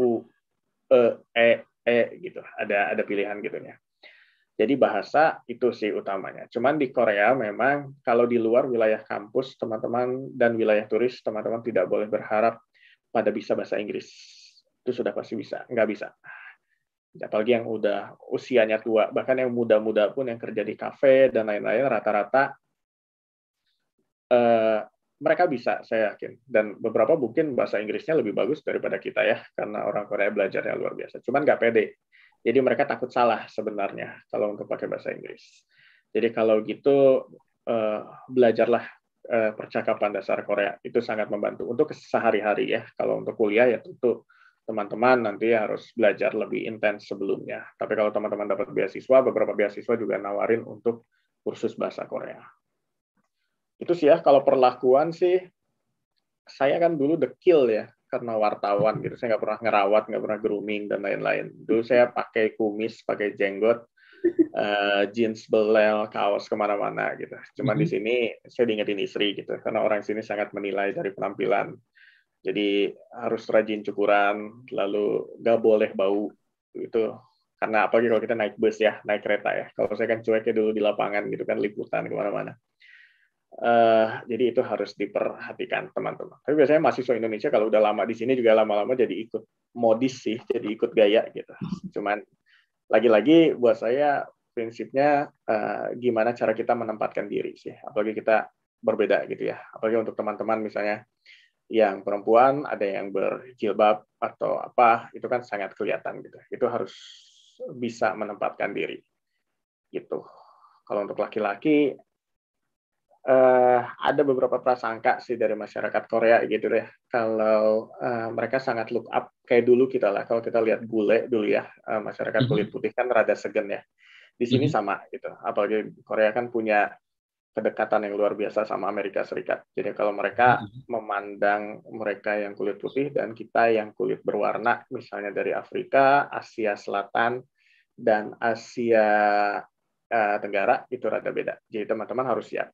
Speaker 2: u e e e gitu. Ada ada pilihan gitu ya jadi bahasa itu sih utamanya. Cuman di Korea memang kalau di luar wilayah kampus teman-teman dan wilayah turis teman-teman tidak boleh berharap pada bisa bahasa Inggris. Itu sudah pasti bisa, nggak bisa. Apalagi yang udah usianya tua, bahkan yang muda-muda pun yang kerja di kafe dan lain-lain rata-rata eh, mereka bisa, saya yakin. Dan beberapa mungkin bahasa Inggrisnya lebih bagus daripada kita ya, karena orang Korea belajarnya luar biasa. Cuman nggak pede jadi mereka takut salah sebenarnya kalau untuk pakai bahasa Inggris. Jadi kalau gitu eh, belajarlah eh, percakapan dasar Korea itu sangat membantu untuk sehari-hari ya. Kalau untuk kuliah ya tentu teman-teman nanti harus belajar lebih intens sebelumnya. Tapi kalau teman-teman dapat beasiswa, beberapa beasiswa juga nawarin untuk kursus bahasa Korea. Itu sih ya kalau perlakuan sih saya kan dulu dekil ya karena wartawan gitu saya nggak pernah ngerawat nggak pernah grooming dan lain-lain dulu saya pakai kumis pakai jenggot uh, jeans belel kaos kemana-mana gitu cuman mm -hmm. di mm-hmm. sini saya diingetin istri gitu karena orang sini sangat menilai dari penampilan jadi harus rajin cukuran lalu nggak boleh bau itu karena apalagi kalau kita naik bus ya naik kereta ya kalau saya kan cueknya dulu di lapangan gitu kan liputan kemana-mana Uh, jadi itu harus diperhatikan teman-teman. Tapi biasanya mahasiswa Indonesia kalau udah lama di sini juga lama-lama jadi ikut modis sih, jadi ikut gaya gitu. Cuman lagi-lagi buat saya prinsipnya uh, gimana cara kita menempatkan diri sih. Apalagi kita berbeda gitu ya. Apalagi untuk teman-teman misalnya yang perempuan, ada yang berjilbab atau apa, itu kan sangat kelihatan gitu. Itu harus bisa menempatkan diri gitu. Kalau untuk laki-laki uh, ada beberapa prasangka sih dari masyarakat Korea gitu deh. Kalau uh, mereka sangat look up kayak dulu kita lah. Kalau kita lihat bule dulu ya, uh, masyarakat mm-hmm. kulit putih kan rada segen ya. Di sini mm-hmm. sama gitu. Apalagi Korea kan punya kedekatan yang luar biasa sama Amerika Serikat. Jadi kalau mereka mm-hmm. memandang mereka yang kulit putih dan kita yang kulit berwarna, misalnya dari Afrika, Asia Selatan, dan Asia uh, Tenggara, itu rada beda. Jadi teman-teman harus siap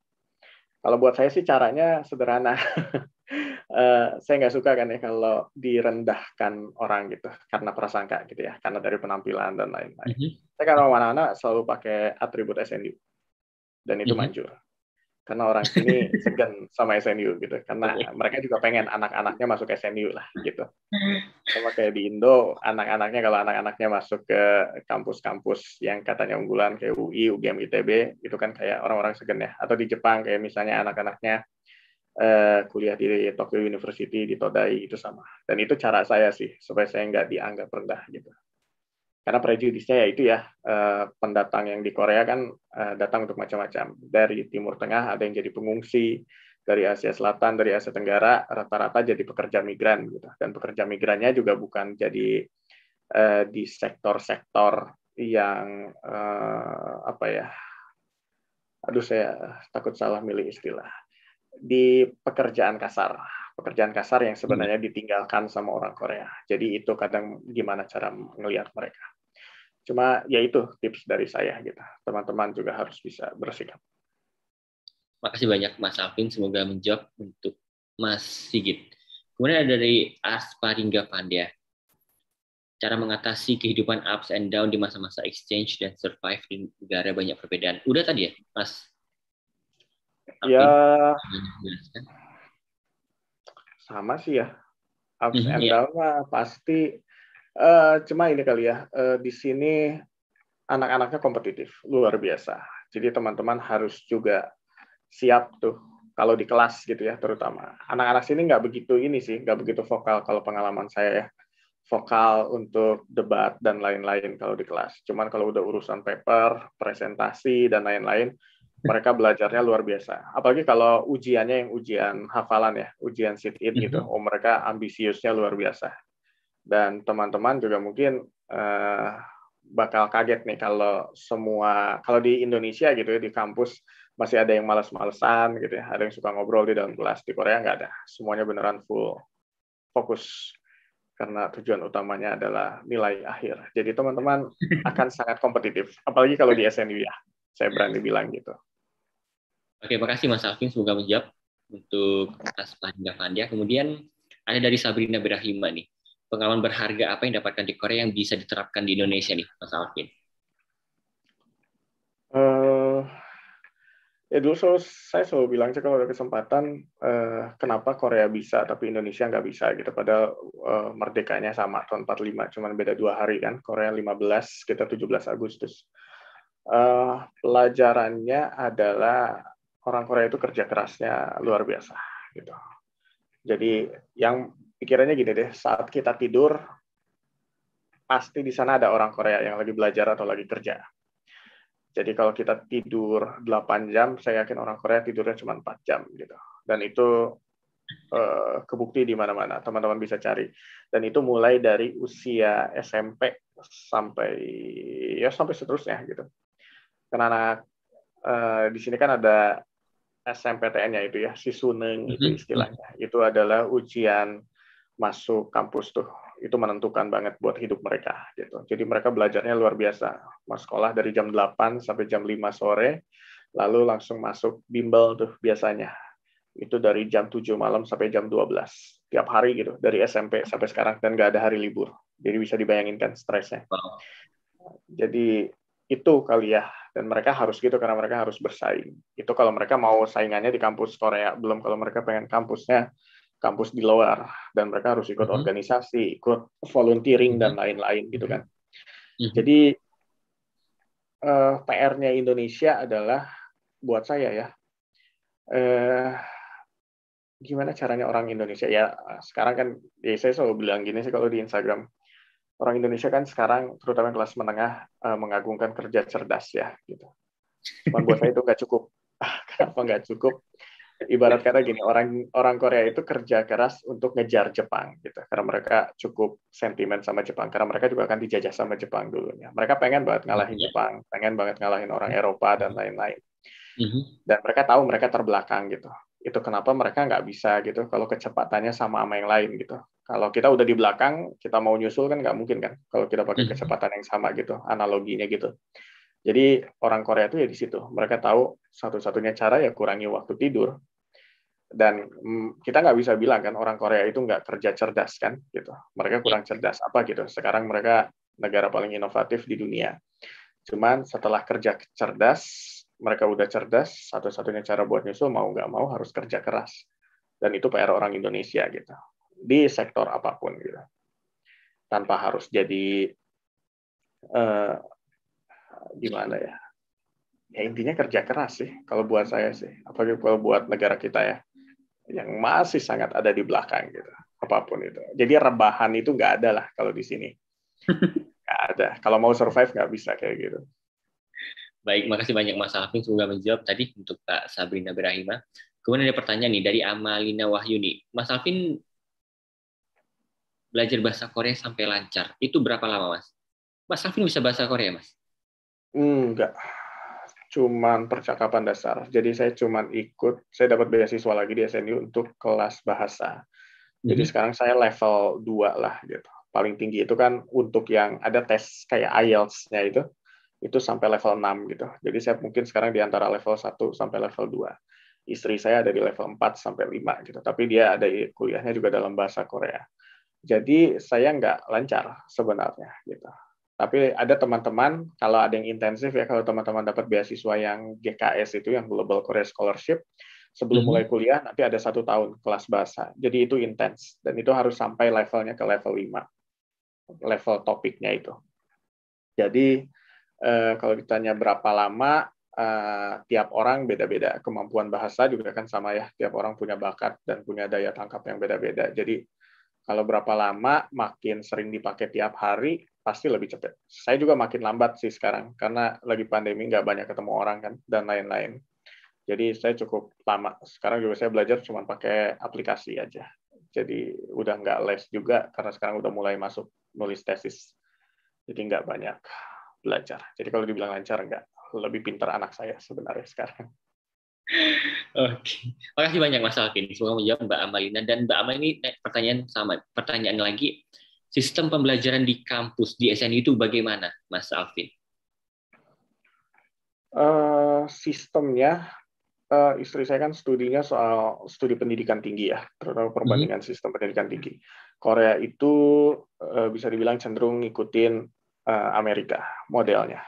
Speaker 2: kalau buat saya sih caranya sederhana. uh, saya nggak suka kan ya kalau direndahkan orang gitu karena prasangka gitu ya, karena dari penampilan dan lain-lain. Mm -hmm. Saya kalau mana-mana selalu pakai atribut SNU dan itu mm -hmm. manjur karena orang sini segan sama SNU gitu karena iya. mereka juga pengen anak-anaknya masuk SNU lah gitu hmm. sama kayak di Indo anak-anaknya kalau anak-anaknya masuk ke kampus-kampus yang katanya unggulan kayak UI UGM ITB itu kan kayak orang-orang segan ya atau di Jepang kayak misalnya anak-anaknya eh, kuliah di Tokyo University di Todai itu sama dan itu cara saya sih supaya saya nggak dianggap rendah gitu karena prejudisnya ya itu ya eh, pendatang yang di Korea kan eh, datang untuk macam-macam dari Timur Tengah ada yang jadi pengungsi dari Asia Selatan dari Asia Tenggara rata-rata jadi pekerja migran gitu dan pekerja migrannya juga bukan jadi eh, di sektor-sektor yang apa ya aduh saya takut salah milih istilah di pekerjaan kasar pekerjaan kasar yang sebenarnya hmm. ditinggalkan sama orang Korea. Jadi itu kadang gimana cara melihat mereka. Cuma ya itu tips dari saya gitu. Teman-teman juga harus bisa bersikap.
Speaker 1: Makasih banyak Mas Alvin, semoga menjawab untuk Mas Sigit. Kemudian ada dari Asparinga Pandya. Cara mengatasi kehidupan ups and down di masa-masa exchange dan survive di negara banyak perbedaan. Udah tadi ya, Mas?
Speaker 2: Ya, sama sih ya. Ups mm -hmm, and yeah. down pasti Uh, cuma ini kali ya, uh, di sini anak-anaknya kompetitif, luar biasa. Jadi teman-teman harus juga siap tuh kalau di kelas gitu ya terutama. Anak-anak sini nggak begitu ini sih, nggak begitu vokal kalau pengalaman saya ya. Vokal untuk debat dan lain-lain kalau di kelas. Cuman kalau udah urusan paper, presentasi, dan lain-lain, mereka belajarnya luar biasa. Apalagi kalau ujiannya yang ujian hafalan ya, ujian sit-in gitu. Mhm. Oh mereka ambisiusnya luar biasa dan teman-teman juga mungkin uh, bakal kaget nih kalau semua kalau di Indonesia gitu ya di kampus masih ada yang malas-malesan gitu ya ada yang suka ngobrol di dalam kelas di Korea nggak ada semuanya beneran full fokus karena tujuan utamanya adalah nilai akhir. Jadi teman-teman akan sangat kompetitif, apalagi kalau di SNU ya. Saya berani bilang gitu.
Speaker 1: Oke, makasih Mas Alvin. Semoga menjawab untuk atas pertanyaan dia. Kemudian ada dari Sabrina Berahima nih pengalaman berharga apa yang dapatkan di Korea yang bisa diterapkan di Indonesia nih, Mas Alvin?
Speaker 2: Uh, ya dulu selalu, saya selalu bilang sih kalau ada kesempatan, uh, kenapa Korea bisa tapi Indonesia nggak bisa gitu. Padahal uh, merdekanya sama tahun 45, cuman beda dua hari kan. Korea 15, kita 17 Agustus. Uh, pelajarannya adalah orang Korea itu kerja kerasnya luar biasa gitu. Jadi yang pikirannya gini deh, saat kita tidur, pasti di sana ada orang Korea yang lagi belajar atau lagi kerja. Jadi kalau kita tidur 8 jam, saya yakin orang Korea tidurnya cuma 4 jam gitu. Dan itu eh, kebukti di mana-mana, teman-teman bisa cari. Dan itu mulai dari usia SMP sampai ya sampai seterusnya gitu. Karena anak eh, di sini kan ada SMPTN-nya itu ya, Sisuneng itu mm-hmm. istilahnya. Itu adalah ujian masuk kampus tuh itu menentukan banget buat hidup mereka gitu. Jadi mereka belajarnya luar biasa. Mas sekolah dari jam 8 sampai jam 5 sore, lalu langsung masuk bimbel tuh biasanya. Itu dari jam 7 malam sampai jam 12. Tiap hari gitu, dari SMP sampai sekarang dan nggak ada hari libur. Jadi bisa dibayangin kan stresnya. Jadi itu kali ya dan mereka harus gitu karena mereka harus bersaing. Itu kalau mereka mau saingannya di kampus Korea, belum kalau mereka pengen kampusnya kampus di luar dan mereka harus ikut -hmm. organisasi, ikut volunteering dan mhm. lain-lain gitu mhm. kan. -hmm. Jadi uh, eh, PR-nya Indonesia adalah buat saya ya. Uh, gimana caranya orang Indonesia ya sekarang kan ya saya selalu bilang gini sih kalau di Instagram orang Indonesia kan sekarang terutama kelas menengah uh, mengagungkan kerja cerdas ya gitu. Cuman buat saya itu nggak cukup. Kenapa nggak cukup? ibarat kata gini orang orang Korea itu kerja keras untuk ngejar Jepang gitu karena mereka cukup sentimen sama Jepang karena mereka juga akan dijajah sama Jepang dulunya mereka pengen banget ngalahin iya. Jepang pengen banget ngalahin orang iya. Eropa dan lain-lain mhm. dan mereka tahu mereka terbelakang gitu itu kenapa mereka nggak bisa gitu kalau kecepatannya sama sama yang lain gitu kalau kita udah di belakang kita mau nyusul kan nggak mungkin kan kalau kita pakai mhm. kecepatan yang sama gitu analoginya gitu jadi orang Korea itu ya di situ. Mereka tahu satu-satunya cara ya kurangi waktu tidur. Dan mm, kita nggak bisa bilang kan orang Korea itu nggak kerja cerdas kan gitu. Mereka kurang iya. cerdas apa gitu. Sekarang mereka negara paling inovatif di dunia. Cuman setelah kerja cerdas, mereka udah cerdas, satu-satunya cara buat nyusul mau nggak mau harus kerja keras. Dan itu PR orang Indonesia gitu. Di sektor apapun gitu. Tanpa harus jadi eh, gimana ya ya intinya kerja keras sih kalau buat saya sih apalagi kalau buat negara kita ya yang masih sangat ada di belakang gitu apapun itu jadi rebahan itu nggak ada lah kalau di sini nggak ada kalau mau survive nggak bisa kayak gitu
Speaker 1: baik makasih banyak Mas Alvin sudah menjawab tadi untuk Kak Sabrina Berahima kemudian ada pertanyaan nih dari Amalina Wahyuni Mas Alvin belajar bahasa Korea sampai lancar itu berapa lama Mas Mas Alvin bisa bahasa Korea Mas
Speaker 2: Enggak, cuman percakapan dasar. Jadi saya cuman ikut, saya dapat beasiswa lagi di SNU untuk kelas bahasa. Jadi hmm. sekarang saya level 2 lah gitu. Paling tinggi itu kan untuk yang ada tes kayak IELTS-nya itu, itu sampai level 6 gitu. Jadi saya mungkin sekarang di antara level 1 sampai level 2. Istri saya ada di level 4 sampai 5 gitu. Tapi dia ada kuliahnya juga dalam bahasa Korea. Jadi saya nggak lancar sebenarnya gitu. Tapi ada teman-teman, kalau ada yang intensif ya, kalau teman-teman dapat beasiswa yang GKS itu, yang Global Korea Scholarship, sebelum mm -hmm. mulai kuliah nanti ada satu tahun kelas bahasa. Jadi itu intens dan itu harus sampai levelnya ke level 5. Level topiknya itu. Jadi eh, kalau ditanya berapa lama eh, tiap orang beda-beda kemampuan bahasa juga kan sama ya. Tiap orang punya bakat dan punya daya tangkap yang beda-beda. Jadi kalau berapa lama makin sering dipakai tiap hari pasti lebih cepat. Saya juga makin lambat sih sekarang karena lagi pandemi nggak banyak ketemu orang kan dan lain-lain. Jadi saya cukup lama. Sekarang juga saya belajar cuma pakai aplikasi aja. Jadi udah nggak les juga karena sekarang udah mulai masuk nulis tesis. Jadi nggak banyak belajar. Jadi kalau dibilang lancar nggak. Lebih pintar anak saya sebenarnya sekarang.
Speaker 1: Oke, okay. makasih banyak Mas Alvin. Semoga menjawab Mbak Amalina dan Mbak Amal ini eh, pertanyaan sama pertanyaan lagi sistem pembelajaran di kampus di SNI itu bagaimana, Mas Alvin?
Speaker 2: Uh, sistemnya uh, istri saya kan studinya soal studi pendidikan tinggi ya, terutama perbandingan -hmm. sistem pendidikan tinggi. Korea itu uh, bisa dibilang cenderung ngikutin uh, Amerika modelnya.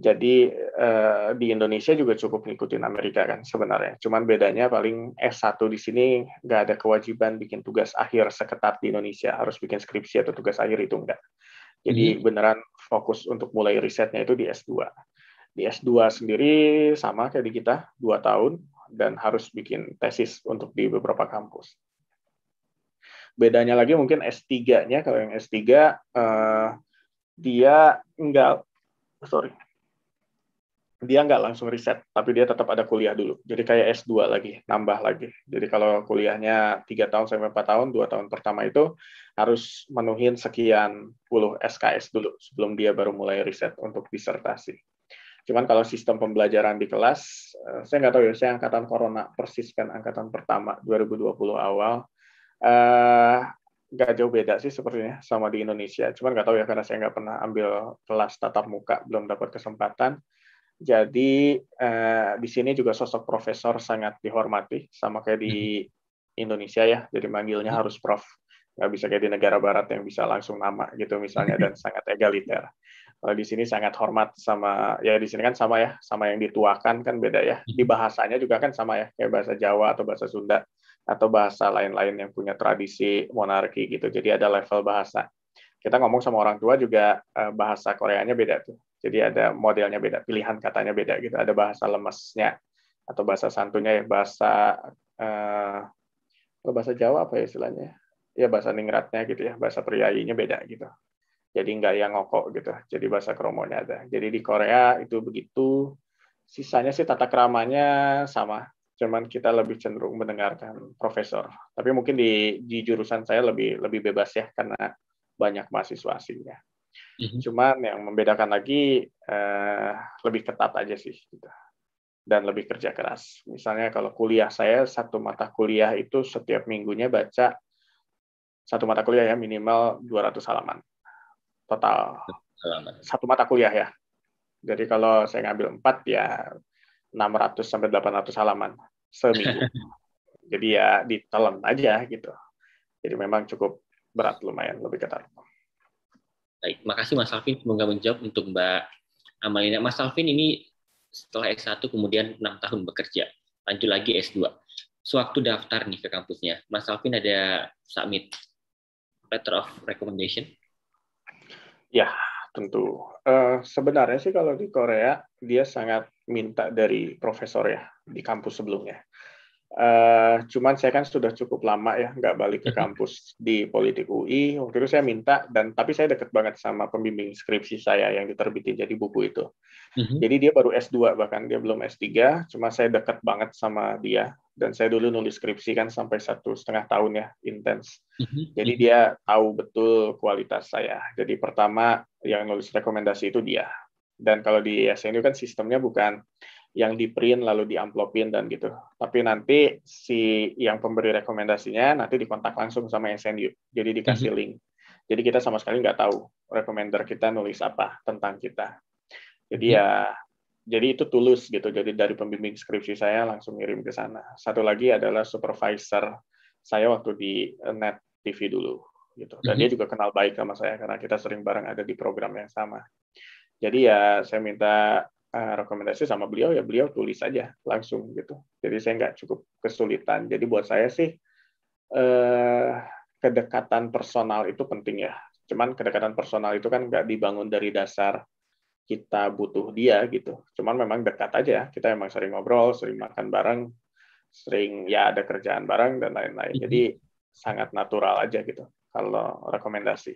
Speaker 2: Jadi eh, di Indonesia juga cukup ngikutin Amerika kan sebenarnya. Cuman bedanya paling S1 di sini nggak ada kewajiban bikin tugas akhir seketat di Indonesia. Harus bikin skripsi atau tugas akhir itu enggak. Jadi hmm. beneran fokus untuk mulai risetnya itu di S2. Di S2 sendiri sama kayak di kita, 2 tahun, dan harus bikin tesis untuk di beberapa kampus. Bedanya lagi mungkin S3-nya, kalau yang S3, eh, dia nggak, sorry, dia nggak langsung riset, tapi dia tetap ada kuliah dulu. Jadi kayak S2 lagi, nambah lagi. Jadi kalau kuliahnya 3 tahun sampai 4 tahun, 2 tahun pertama itu harus menuhin sekian puluh SKS dulu sebelum dia baru mulai riset untuk disertasi. Cuman kalau sistem pembelajaran di kelas, eh, saya nggak tahu ya, saya angkatan corona, persis kan angkatan pertama 2020 awal, eh, nggak jauh beda sih sepertinya sama di Indonesia. Cuman nggak tahu ya, karena saya nggak pernah ambil kelas tatap muka, belum dapat kesempatan jadi eh, di sini juga sosok profesor sangat dihormati, sama kayak di mm-hmm. Indonesia ya. Jadi manggilnya harus prof. Nggak bisa kayak di negara barat yang bisa langsung nama gitu misalnya dan sangat egaliter. Kalau di sini sangat hormat sama ya di sini kan sama ya, sama yang dituakan kan beda ya. Mm-hmm. Di bahasanya juga kan sama ya, kayak bahasa Jawa atau bahasa Sunda atau bahasa lain-lain yang punya tradisi monarki gitu. Jadi ada level bahasa kita ngomong sama orang tua juga eh, bahasa Koreanya beda tuh. Jadi ada modelnya beda, pilihan katanya beda gitu. Ada bahasa lemesnya atau bahasa santunya ya bahasa eh, bahasa Jawa apa ya istilahnya? Ya bahasa ningratnya gitu ya, bahasa priayinya beda gitu. Jadi nggak yang ngokok gitu. Jadi bahasa kromonya ada. Jadi di Korea itu begitu. Sisanya sih tata keramanya sama, cuman kita lebih cenderung mendengarkan profesor. Tapi mungkin di di jurusan saya lebih lebih bebas ya karena banyak mahasiswa asingnya. Mm-hmm. Cuman yang membedakan lagi eh, lebih ketat aja sih gitu. dan lebih kerja keras. Misalnya kalau kuliah saya satu mata kuliah itu setiap minggunya baca satu mata kuliah ya minimal 200 halaman total satu mata kuliah ya. Jadi kalau saya ngambil empat ya 600 sampai 800 halaman seminggu. Jadi ya ditelan aja gitu. Jadi memang cukup berat lumayan lebih ketat. Baik, makasih Mas Alvin. Semoga menjawab untuk Mbak
Speaker 1: Amalina. Mas Alvin ini setelah S1 kemudian 6 tahun bekerja, lanjut lagi S2. Sewaktu daftar nih ke kampusnya, Mas Alvin ada submit letter of recommendation?
Speaker 2: Ya, tentu. Uh, sebenarnya sih kalau di Korea, dia sangat minta dari profesor ya di kampus sebelumnya. Uh, cuman saya kan sudah cukup lama ya nggak balik ke mm-hmm. kampus di politik UI. Waktu itu saya minta dan tapi saya deket banget sama pembimbing skripsi saya yang diterbitin jadi buku itu. Uh-huh. Jadi dia baru S2 bahkan dia belum S3. Cuma saya deket banget sama dia dan saya dulu nulis skripsi kan sampai satu setengah tahun ya intens. Uh-huh. Jadi dia tahu betul kualitas saya. Jadi pertama yang nulis rekomendasi itu dia. Dan kalau di SNU kan sistemnya bukan yang di print lalu di amplopin dan gitu. Tapi nanti si yang pemberi rekomendasinya nanti dikontak langsung sama SNU. Jadi dikasih mhm. link. Jadi kita sama sekali nggak tahu recommender kita nulis apa tentang kita. Jadi mhm. ya jadi itu tulus gitu. Jadi dari pembimbing skripsi saya langsung ngirim ke sana. Satu lagi adalah supervisor saya waktu di eh, Net TV dulu gitu. Dan dia mhm. juga kenal baik sama saya karena kita sering bareng ada di program yang sama. Jadi ya saya minta Eh, rekomendasi sama beliau ya beliau tulis aja langsung gitu. Jadi saya nggak cukup kesulitan. Jadi buat saya sih eh, kedekatan personal itu penting ya. Cuman kedekatan personal itu kan nggak dibangun dari dasar kita butuh dia gitu. Cuman memang dekat aja. Ya. Kita emang sering ngobrol, sering makan bareng, sering ya ada kerjaan bareng dan lain-lain. Mm-hmm. Jadi sangat natural aja gitu kalau rekomendasi.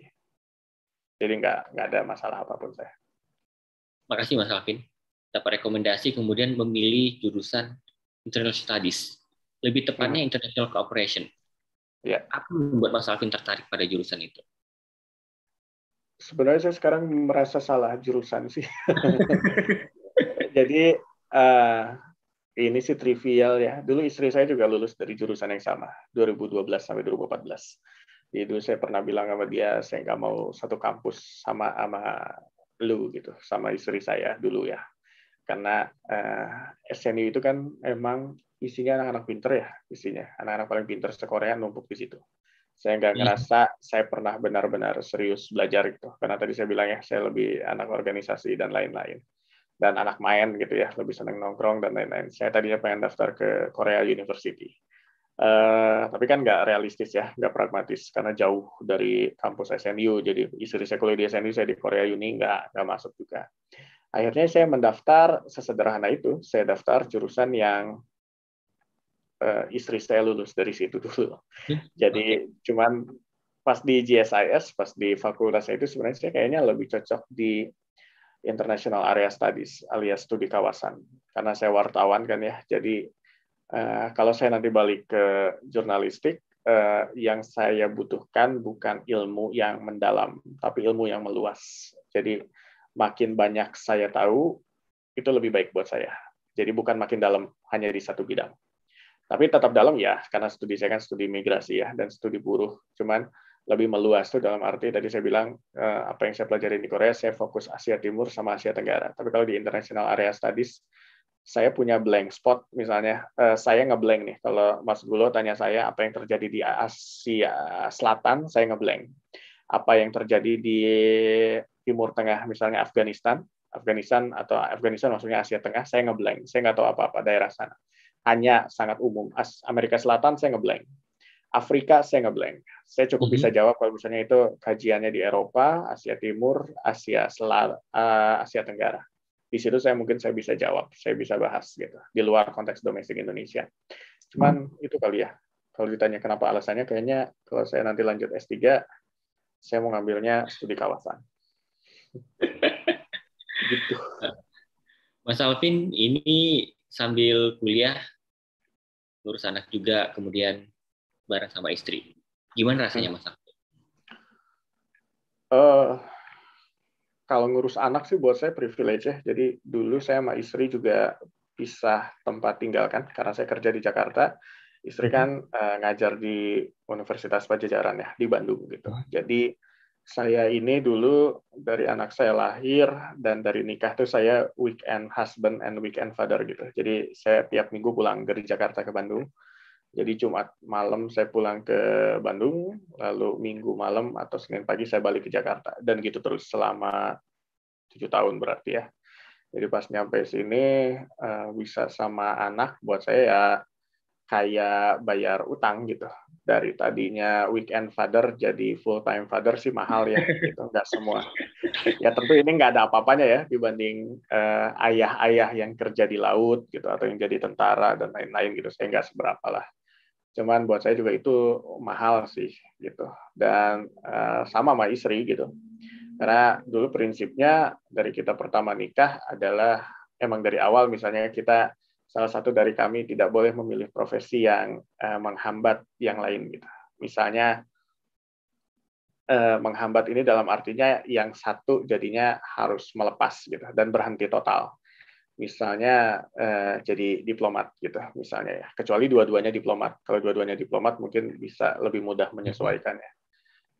Speaker 2: Jadi nggak nggak ada masalah apapun saya.
Speaker 1: Makasih Mas Alvin dapat rekomendasi kemudian memilih jurusan international studies lebih tepatnya hmm. international cooperation ya. apa membuat Mas Alvin tertarik pada jurusan itu
Speaker 2: sebenarnya saya sekarang merasa salah jurusan sih jadi uh, ini sih trivial ya dulu istri saya juga lulus dari jurusan yang sama 2012 sampai 2014 jadi dulu saya pernah bilang sama dia saya nggak mau satu kampus sama sama lu gitu sama istri saya dulu ya karena uh, eh, SNU itu kan emang isinya anak-anak pinter ya isinya anak-anak paling pinter sekorea numpuk di situ saya nggak iya. ngerasa saya pernah benar-benar serius belajar gitu karena tadi saya bilang ya saya lebih anak organisasi dan lain-lain dan anak main gitu ya lebih seneng nongkrong dan lain-lain saya tadinya pengen daftar ke Korea University uh, tapi kan nggak realistis ya nggak pragmatis karena jauh dari kampus SNU jadi istri saya kuliah di SNU saya di Korea Uni nggak nggak masuk juga akhirnya saya mendaftar sesederhana itu saya daftar jurusan yang uh, istri saya lulus dari situ dulu hmm, jadi cuman pas di GSIS pas di fakultas itu sebenarnya saya kayaknya lebih cocok di International Area Studies alias studi kawasan karena saya wartawan kan ya jadi uh, kalau saya nanti balik ke jurnalistik uh, yang saya butuhkan bukan ilmu yang mendalam tapi ilmu yang meluas jadi makin banyak saya tahu, itu lebih baik buat saya. Jadi bukan makin dalam hanya di satu bidang. Tapi tetap dalam ya, karena studi saya kan studi migrasi ya, dan studi buruh. Cuman lebih meluas tuh dalam arti tadi saya bilang eh, apa yang saya pelajari di Korea saya fokus Asia Timur sama Asia Tenggara tapi kalau di International Area Studies saya punya blank spot misalnya eh, saya ngeblank nih kalau Mas Gulo tanya saya apa yang terjadi di Asia Selatan saya ngeblank apa yang terjadi di Timur Tengah, misalnya Afghanistan, Afghanistan atau Afghanistan maksudnya Asia Tengah, saya ngeblank, saya nggak tahu apa-apa daerah sana. Hanya sangat umum. As Amerika Selatan saya ngeblank. Afrika saya ngeblank. Saya cukup mm -hmm. bisa mhm. jawab kalau misalnya itu kajiannya di Eropa, Asia Timur, Asia Selat, uh, Asia Tenggara. Di situ saya mungkin saya bisa jawab, saya bisa bahas gitu di luar konteks domestik Indonesia. Cuman mm. itu kali ya. Kalau ditanya kenapa alasannya, kayaknya kalau saya nanti lanjut S3, saya mau ngambilnya studi kawasan.
Speaker 1: gitu. Mas Alvin, ini sambil kuliah ngurus anak juga, kemudian bareng sama istri. Gimana rasanya Mas Alvin?
Speaker 2: Uh, kalau ngurus anak sih buat saya privilege ya. Jadi dulu saya sama istri juga pisah tempat tinggal kan, karena saya kerja di Jakarta. Istri kan uh, ngajar di Universitas Pajajaran ya, di Bandung gitu. Mhm. Jadi saya ini dulu dari anak saya lahir dan dari nikah tuh saya weekend husband and weekend father gitu. Jadi saya tiap minggu pulang dari Jakarta ke Bandung. Jadi Jumat malam saya pulang ke Bandung, lalu Minggu malam atau Senin pagi saya balik ke Jakarta dan gitu terus selama tujuh tahun berarti ya. Jadi pas nyampe sini eh, bisa sama anak buat saya ya kayak bayar utang gitu dari tadinya weekend father jadi full time father sih mahal ya itu Enggak semua ya tentu ini nggak ada apa-apanya ya dibanding eh, ayah-ayah yang kerja di laut gitu atau yang jadi tentara dan lain-lain gitu saya nggak seberapa lah cuman buat saya juga itu mahal sih gitu dan uh, sama sama istri gitu karena dulu prinsipnya dari kita pertama nikah adalah emang dari awal misalnya kita salah satu dari kami tidak boleh memilih profesi yang uh, menghambat yang lain gitu. Misalnya uh, menghambat ini dalam artinya yang satu jadinya harus melepas gitu dan berhenti total. Misalnya uh, jadi diplomat gitu misalnya ya. Kecuali dua-duanya diplomat. Kalau dua-duanya diplomat mungkin bisa lebih mudah mhm. menyesuaikannya.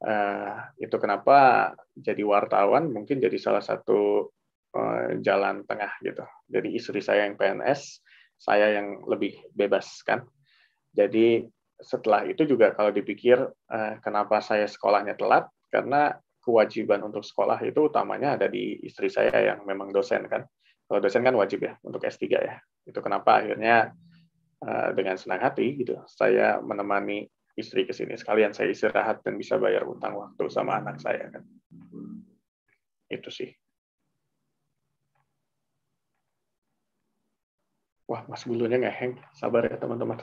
Speaker 2: Uh, itu kenapa jadi wartawan mungkin jadi salah satu jalan tengah gitu. Jadi istri saya yang PNS, saya yang lebih bebas kan. Jadi setelah itu juga kalau dipikir eh, kenapa saya sekolahnya telat karena kewajiban untuk sekolah itu utamanya ada di istri saya yang memang dosen kan. Kalau dosen kan wajib ya untuk S3 ya. Itu kenapa akhirnya eh, dengan senang hati gitu saya menemani istri ke sini sekalian saya istirahat dan bisa bayar utang waktu sama anak saya kan. Itu sih. Wah, Mas Gulunya nggak hang. Sabar ya, teman-teman.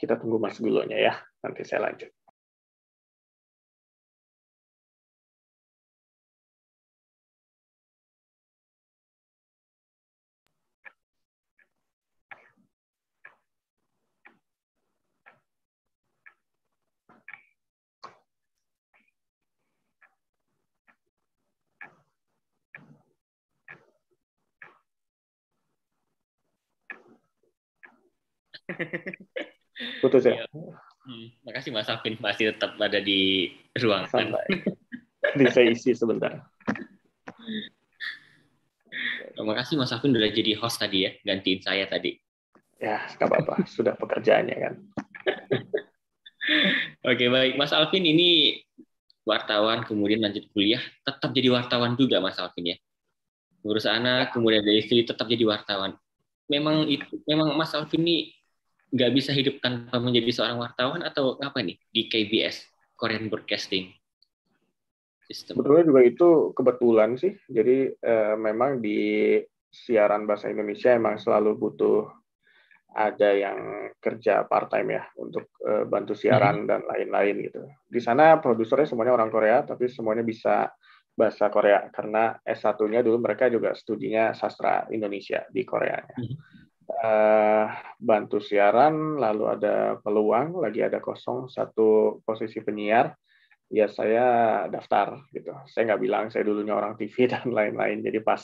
Speaker 1: Kita tunggu Mas Gulonya ya. Nanti saya lanjut. Putus ya. Iya. Hmm, makasih Mas Alvin masih tetap ada di ruangan. Nanti saya isi sebentar. Terima kasih Mas Alvin sudah jadi host tadi ya, gantiin saya tadi.
Speaker 2: Ya, nggak apa-apa, sudah pekerjaannya kan.
Speaker 1: Oke baik, Mas Alvin ini wartawan kemudian lanjut kuliah, tetap jadi wartawan juga Mas Alvin ya. Ngurus anak, ya. kemudian ada istri, tetap jadi wartawan. Memang itu, memang Mas Alvin ini nggak bisa hidup tanpa menjadi seorang wartawan atau apa nih di KBS Korean Broadcasting
Speaker 2: System? Betulnya juga itu kebetulan sih. Jadi eh, memang di siaran bahasa Indonesia emang selalu butuh ada yang kerja part time ya untuk eh, bantu siaran hmm. dan lain-lain gitu. Di sana produsernya semuanya orang Korea tapi semuanya bisa bahasa Korea karena S1-nya dulu mereka juga studinya sastra Indonesia di Korea. Hmm uh, bantu siaran, lalu ada peluang, lagi ada kosong satu posisi penyiar, ya saya daftar gitu. Saya nggak bilang saya dulunya orang TV dan lain-lain. Jadi pas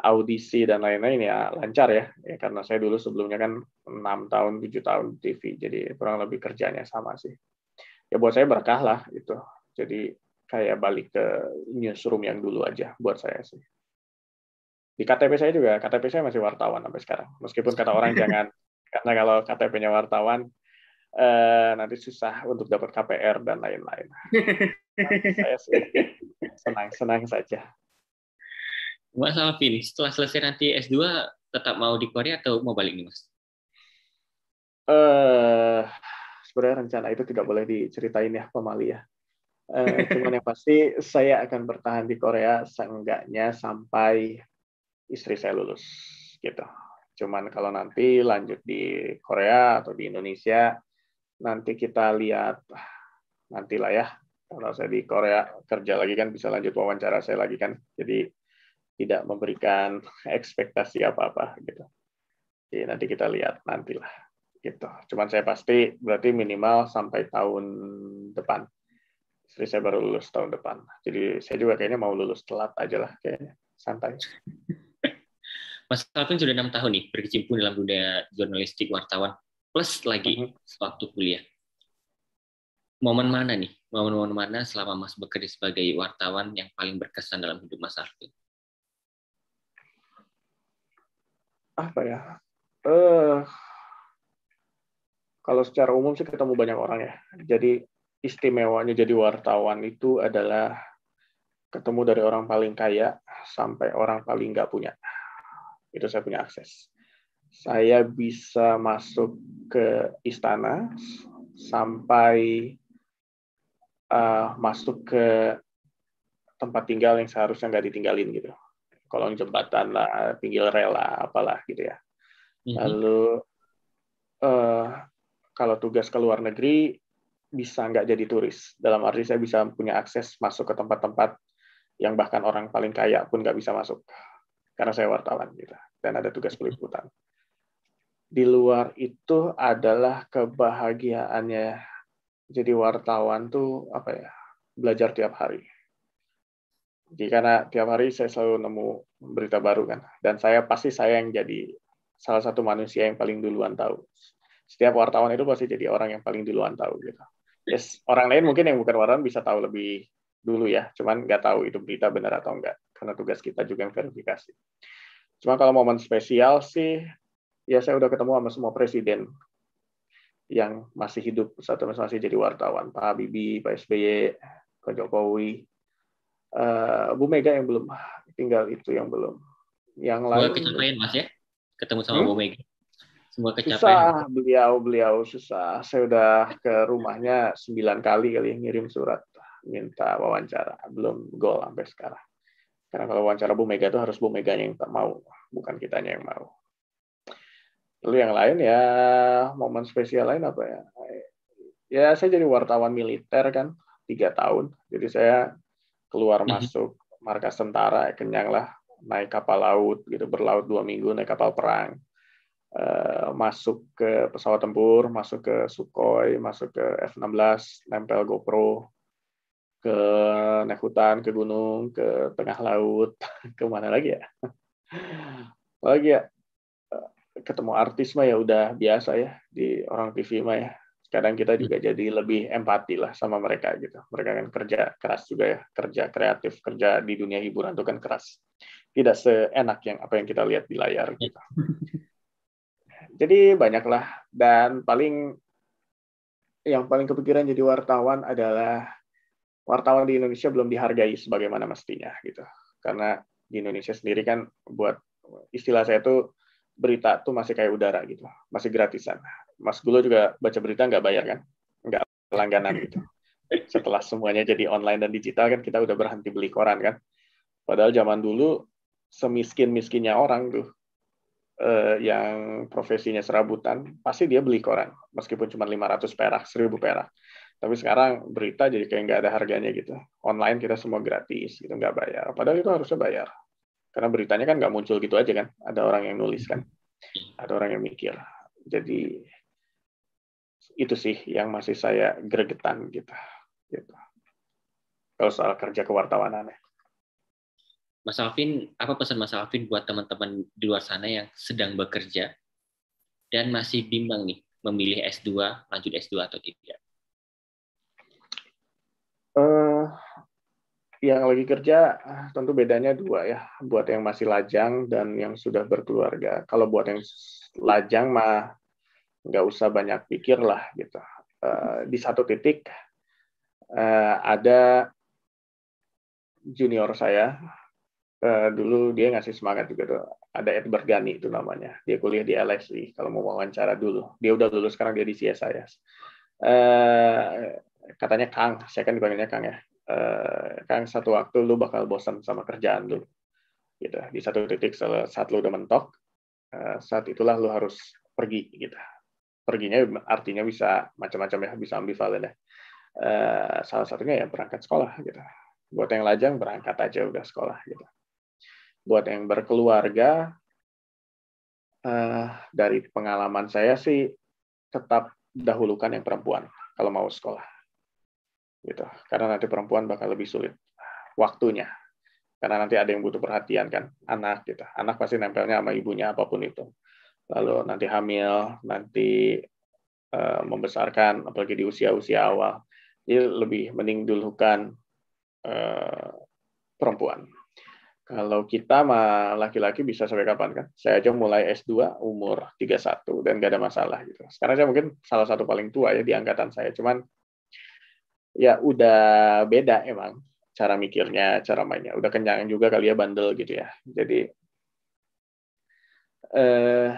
Speaker 2: audisi dan lain-lain ya lancar ya. ya karena saya dulu sebelumnya kan enam tahun tujuh tahun TV jadi kurang lebih kerjanya sama sih ya buat saya berkah lah gitu jadi kayak balik ke newsroom yang dulu aja buat saya sih di KTP saya juga, KTP saya masih wartawan sampai sekarang. Meskipun kata orang jangan, karena kalau KTP-nya wartawan, eh, nanti susah untuk dapat KPR dan lain-lain. saya senang-senang saja. Mas Alvin,
Speaker 1: setelah selesai nanti S2, tetap mau di Korea atau mau balik nih, Mas?
Speaker 2: Eh, sebenarnya rencana itu tidak boleh diceritain ya, pemali ya. Uh, cuman yang pasti saya akan bertahan di Korea seenggaknya sampai istri saya lulus gitu. Cuman kalau nanti lanjut di Korea atau di Indonesia, nanti kita lihat nantilah ya. Kalau saya di Korea kerja lagi kan bisa lanjut wawancara saya lagi kan. Jadi tidak memberikan ekspektasi apa-apa gitu. Jadi nanti kita lihat nantilah gitu. Cuman saya pasti berarti minimal sampai tahun depan. Istri saya baru lulus tahun depan. Jadi saya juga kayaknya mau lulus telat aja lah kayaknya. Santai.
Speaker 1: Mas Alvin sudah enam tahun nih berkecimpung dalam dunia jurnalistik wartawan plus lagi mhm. waktu kuliah. Momen mana nih? Momen-momen mana selama Mas bekerja sebagai wartawan yang paling berkesan dalam hidup Mas Alvin?
Speaker 2: Apa ya? Uh, kalau secara umum sih ketemu banyak orang ya. Jadi istimewanya jadi wartawan itu adalah ketemu dari orang paling kaya sampai orang paling nggak punya itu saya punya akses. Saya bisa masuk ke istana sampai uh, masuk ke tempat tinggal yang seharusnya nggak ditinggalin gitu. Kolong jembatan lah, pinggir rel lah, apalah gitu ya. Mhm. Lalu uh, kalau tugas ke luar negeri bisa nggak jadi turis. Dalam arti saya bisa punya akses masuk ke tempat-tempat yang bahkan orang paling kaya pun nggak bisa masuk karena saya wartawan gitu dan ada tugas peliputan. Di luar itu adalah kebahagiaannya jadi wartawan tuh apa ya belajar tiap hari. Jadi karena tiap hari saya selalu nemu berita baru kan, dan saya pasti saya yang jadi salah satu manusia yang paling duluan tahu. Setiap wartawan itu pasti jadi orang yang paling duluan tahu gitu. Yes, orang lain mungkin yang bukan wartawan bisa tahu lebih dulu ya, cuman nggak tahu itu berita benar atau enggak karena tugas kita juga yang verifikasi. Cuma kalau momen spesial sih, ya saya udah ketemu sama semua presiden yang masih hidup satu masih jadi wartawan Pak Habibie, Pak SBY, Pak Jokowi, uh, Bu Mega yang belum tinggal itu yang belum. Yang lain. Semua kecapain,
Speaker 1: mas ya, ketemu sama hmm? Bu Mega. Semua kecapain. Susah
Speaker 2: beliau beliau susah. Saya udah ke rumahnya sembilan kali kali ngirim surat minta wawancara belum gol sampai sekarang. Karena kalau wawancara Bu Mega itu harus Bu Mega yang tak mau, bukan kitanya yang mau. Lalu yang lain ya momen spesial lain apa ya? Ya saya jadi wartawan militer kan tiga tahun, jadi saya keluar mhm. masuk markas tentara kenyang lah naik kapal laut gitu berlaut dua minggu naik kapal perang eh, masuk ke pesawat tempur masuk ke Sukhoi masuk ke F-16 nempel GoPro ke naik hutan, ke gunung, ke tengah laut, ke mana lagi ya? lagi ya eh, ketemu artis mah ya udah biasa ya di orang TV mah ya. Kadang kita juga hmm. jadi lebih empati lah sama mereka gitu. Mereka kan kerja keras juga ya, kerja kreatif, kerja di dunia hiburan itu kan keras. Tidak seenak yang apa yang kita lihat di layar ya. gitu. Jadi banyaklah dan paling yang paling kepikiran jadi wartawan adalah wartawan di Indonesia belum dihargai sebagaimana mestinya gitu. Karena di Indonesia sendiri kan buat istilah saya itu berita tuh masih kayak udara gitu, masih gratisan. Mas Gulo juga baca berita nggak bayar kan, nggak langganan gitu. Setelah semuanya jadi online dan digital kan kita udah berhenti beli koran kan. Padahal zaman dulu semiskin miskinnya orang tuh eh, yang profesinya serabutan pasti dia beli koran meskipun cuma 500 perak, 1000 perak tapi sekarang berita jadi kayak nggak ada harganya gitu online kita semua gratis gitu nggak bayar padahal itu harusnya bayar karena beritanya kan nggak muncul gitu aja kan ada orang yang nulis kan ada orang yang mikir jadi itu sih yang masih saya gregetan gitu gitu kalau soal kerja kewartawanan ya
Speaker 1: Mas Alvin, apa pesan Mas Alvin buat teman-teman di luar sana yang sedang bekerja dan masih bimbang nih memilih S2, lanjut S2 atau tidak?
Speaker 2: uh, yang lagi kerja ah, tentu bedanya dua ya buat yang masih lajang dan yang sudah berkeluarga kalau buat yang lajang mah nggak usah banyak pikir lah gitu uh, di satu titik uh, ada junior saya uh, dulu dia ngasih semangat juga tuh ada Edward Bergani itu namanya dia kuliah di LSI kalau mau wawancara dulu dia udah lulus sekarang dia di CSIS uh, katanya Kang, saya kan dipanggilnya Kang ya. Uh, Kang satu waktu lu bakal bosan sama kerjaan lu. Gitu. Di satu titik saat lu udah mentok, uh, saat itulah lu harus pergi gitu. Perginya artinya bisa macam-macam ya, bisa ambivalen ya. Uh, salah satunya ya berangkat sekolah gitu. Buat yang lajang berangkat aja udah sekolah gitu. Buat yang berkeluarga uh, dari pengalaman saya sih tetap dahulukan yang perempuan kalau mau sekolah gitu karena nanti perempuan bakal lebih sulit waktunya karena nanti ada yang butuh perhatian kan anak gitu anak pasti nempelnya sama ibunya apapun itu lalu nanti hamil nanti uh, membesarkan apalagi di usia-usia awal jadi lebih mending dulukan uh, perempuan kalau kita mah laki-laki bisa sampai kapan kan saya aja mulai S2 umur 31 dan gak ada masalah gitu sekarang saya mungkin salah satu paling tua ya di angkatan saya cuman ya udah beda emang cara mikirnya, cara mainnya. Udah kenyang juga kali ya bandel gitu ya. Jadi eh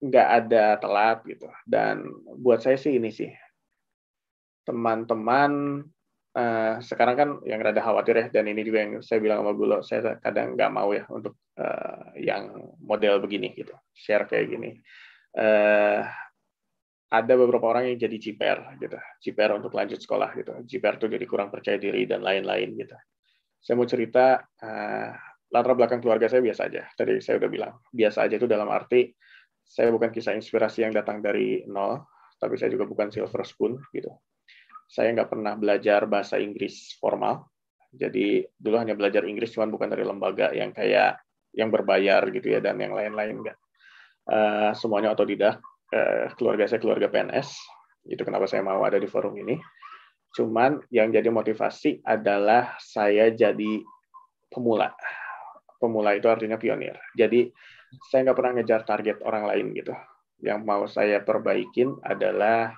Speaker 2: nggak ada telat gitu. Dan buat saya sih ini sih teman-teman eh, sekarang kan yang rada khawatir ya dan ini juga yang saya bilang sama Gulo, saya kadang nggak mau ya untuk eh, yang model begini gitu, share kayak gini. Eh, ada beberapa orang yang jadi ciper gitu ciper untuk lanjut sekolah gitu ciper tuh jadi kurang percaya diri dan lain-lain gitu saya mau cerita uh, latar belakang keluarga saya biasa aja tadi saya udah bilang biasa aja itu dalam arti saya bukan kisah inspirasi yang datang dari nol tapi saya juga bukan silver spoon gitu saya nggak pernah belajar bahasa Inggris formal jadi dulu hanya belajar Inggris cuman bukan dari lembaga yang kayak yang berbayar gitu ya dan yang lain-lain enggak uh, eh, semuanya otodidak keluarga saya keluarga PNS, itu kenapa saya mau ada di forum ini. Cuman yang jadi motivasi adalah saya jadi pemula. Pemula itu artinya pionir. Jadi saya nggak pernah ngejar target orang lain gitu. Yang mau saya perbaikin adalah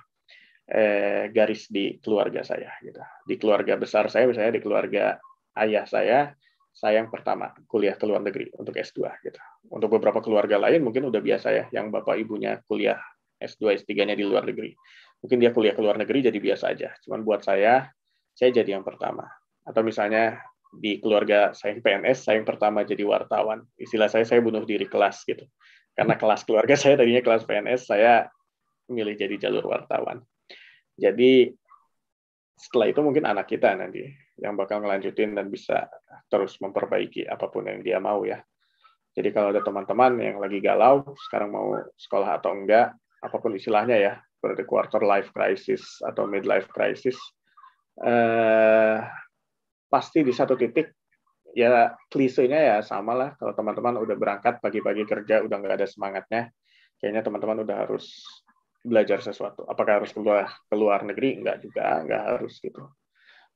Speaker 2: eh, garis di keluarga saya gitu. Di keluarga besar saya, misalnya di keluarga ayah saya, saya yang pertama kuliah ke luar negeri untuk S2 gitu. Untuk beberapa keluarga lain mungkin udah biasa ya yang bapak ibunya kuliah S2 S3-nya di luar negeri. Mungkin dia kuliah ke luar negeri jadi biasa aja. Cuman buat saya saya jadi yang pertama. Atau misalnya di keluarga saya yang PNS, saya yang pertama jadi wartawan. Istilah saya saya bunuh diri kelas gitu. Karena kelas keluarga saya tadinya kelas PNS, saya milih jadi jalur wartawan. Jadi setelah itu mungkin anak kita nanti yang bakal ngelanjutin dan bisa terus memperbaiki apapun yang dia mau ya. Jadi kalau ada teman-teman yang lagi galau, sekarang mau sekolah atau enggak, apapun istilahnya ya, berarti quarter life crisis atau midlife crisis, eh, pasti di satu titik ya klisenya ya sama lah kalau teman-teman udah berangkat pagi-pagi kerja udah nggak ada semangatnya kayaknya teman-teman udah harus belajar sesuatu apakah harus keluar keluar negeri Enggak juga enggak harus gitu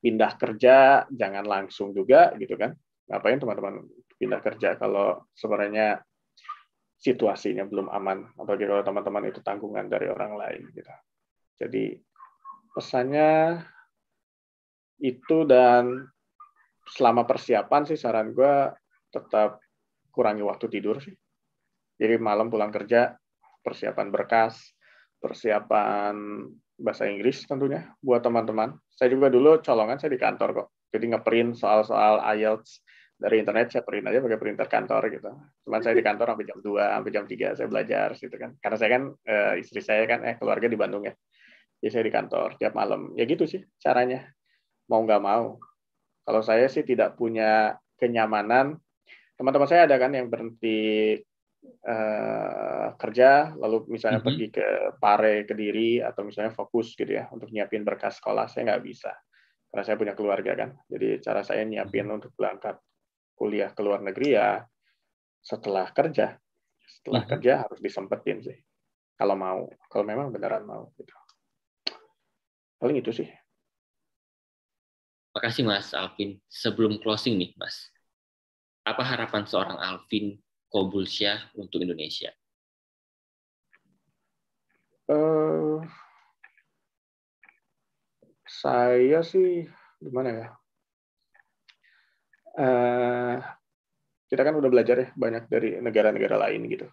Speaker 2: pindah kerja jangan langsung juga gitu kan ngapain teman-teman pindah kerja kalau sebenarnya situasinya belum aman apalagi kalau teman-teman itu tanggungan dari orang lain gitu jadi pesannya itu dan selama persiapan sih saran gue tetap kurangi waktu tidur sih jadi malam pulang kerja persiapan berkas persiapan bahasa Inggris tentunya buat teman-teman. Saya juga dulu colongan saya di kantor kok. Jadi ngeprint soal-soal IELTS dari internet saya print aja pakai printer kantor gitu. Cuman saya di kantor sampai jam 2, sampai jam 3 saya belajar gitu kan. Karena saya kan eh, istri saya kan eh keluarga di Bandung ya. Jadi saya di kantor tiap malam. Ya gitu sih caranya. Mau nggak mau. Kalau saya sih tidak punya kenyamanan. Teman-teman saya ada kan yang berhenti uh, kerja, lalu misalnya mm -hmm. pergi ke Pare, Kediri, atau misalnya fokus gitu ya untuk nyiapin berkas sekolah, saya nggak bisa karena saya punya keluarga kan. Jadi cara saya nyiapin mm-hmm. untuk berangkat kuliah ke luar negeri ya setelah kerja. Setelah hmm. kerja harus disempetin sih. Kalau mau, kalau memang beneran mau gitu. Paling itu sih.
Speaker 1: terima kasih Mas Alvin. Sebelum closing nih, Mas. Apa harapan seorang Alvin Kobulsia untuk Indonesia?
Speaker 2: Uh, saya sih gimana ya? Uh, kita kan udah belajar ya banyak dari negara-negara lain gitu.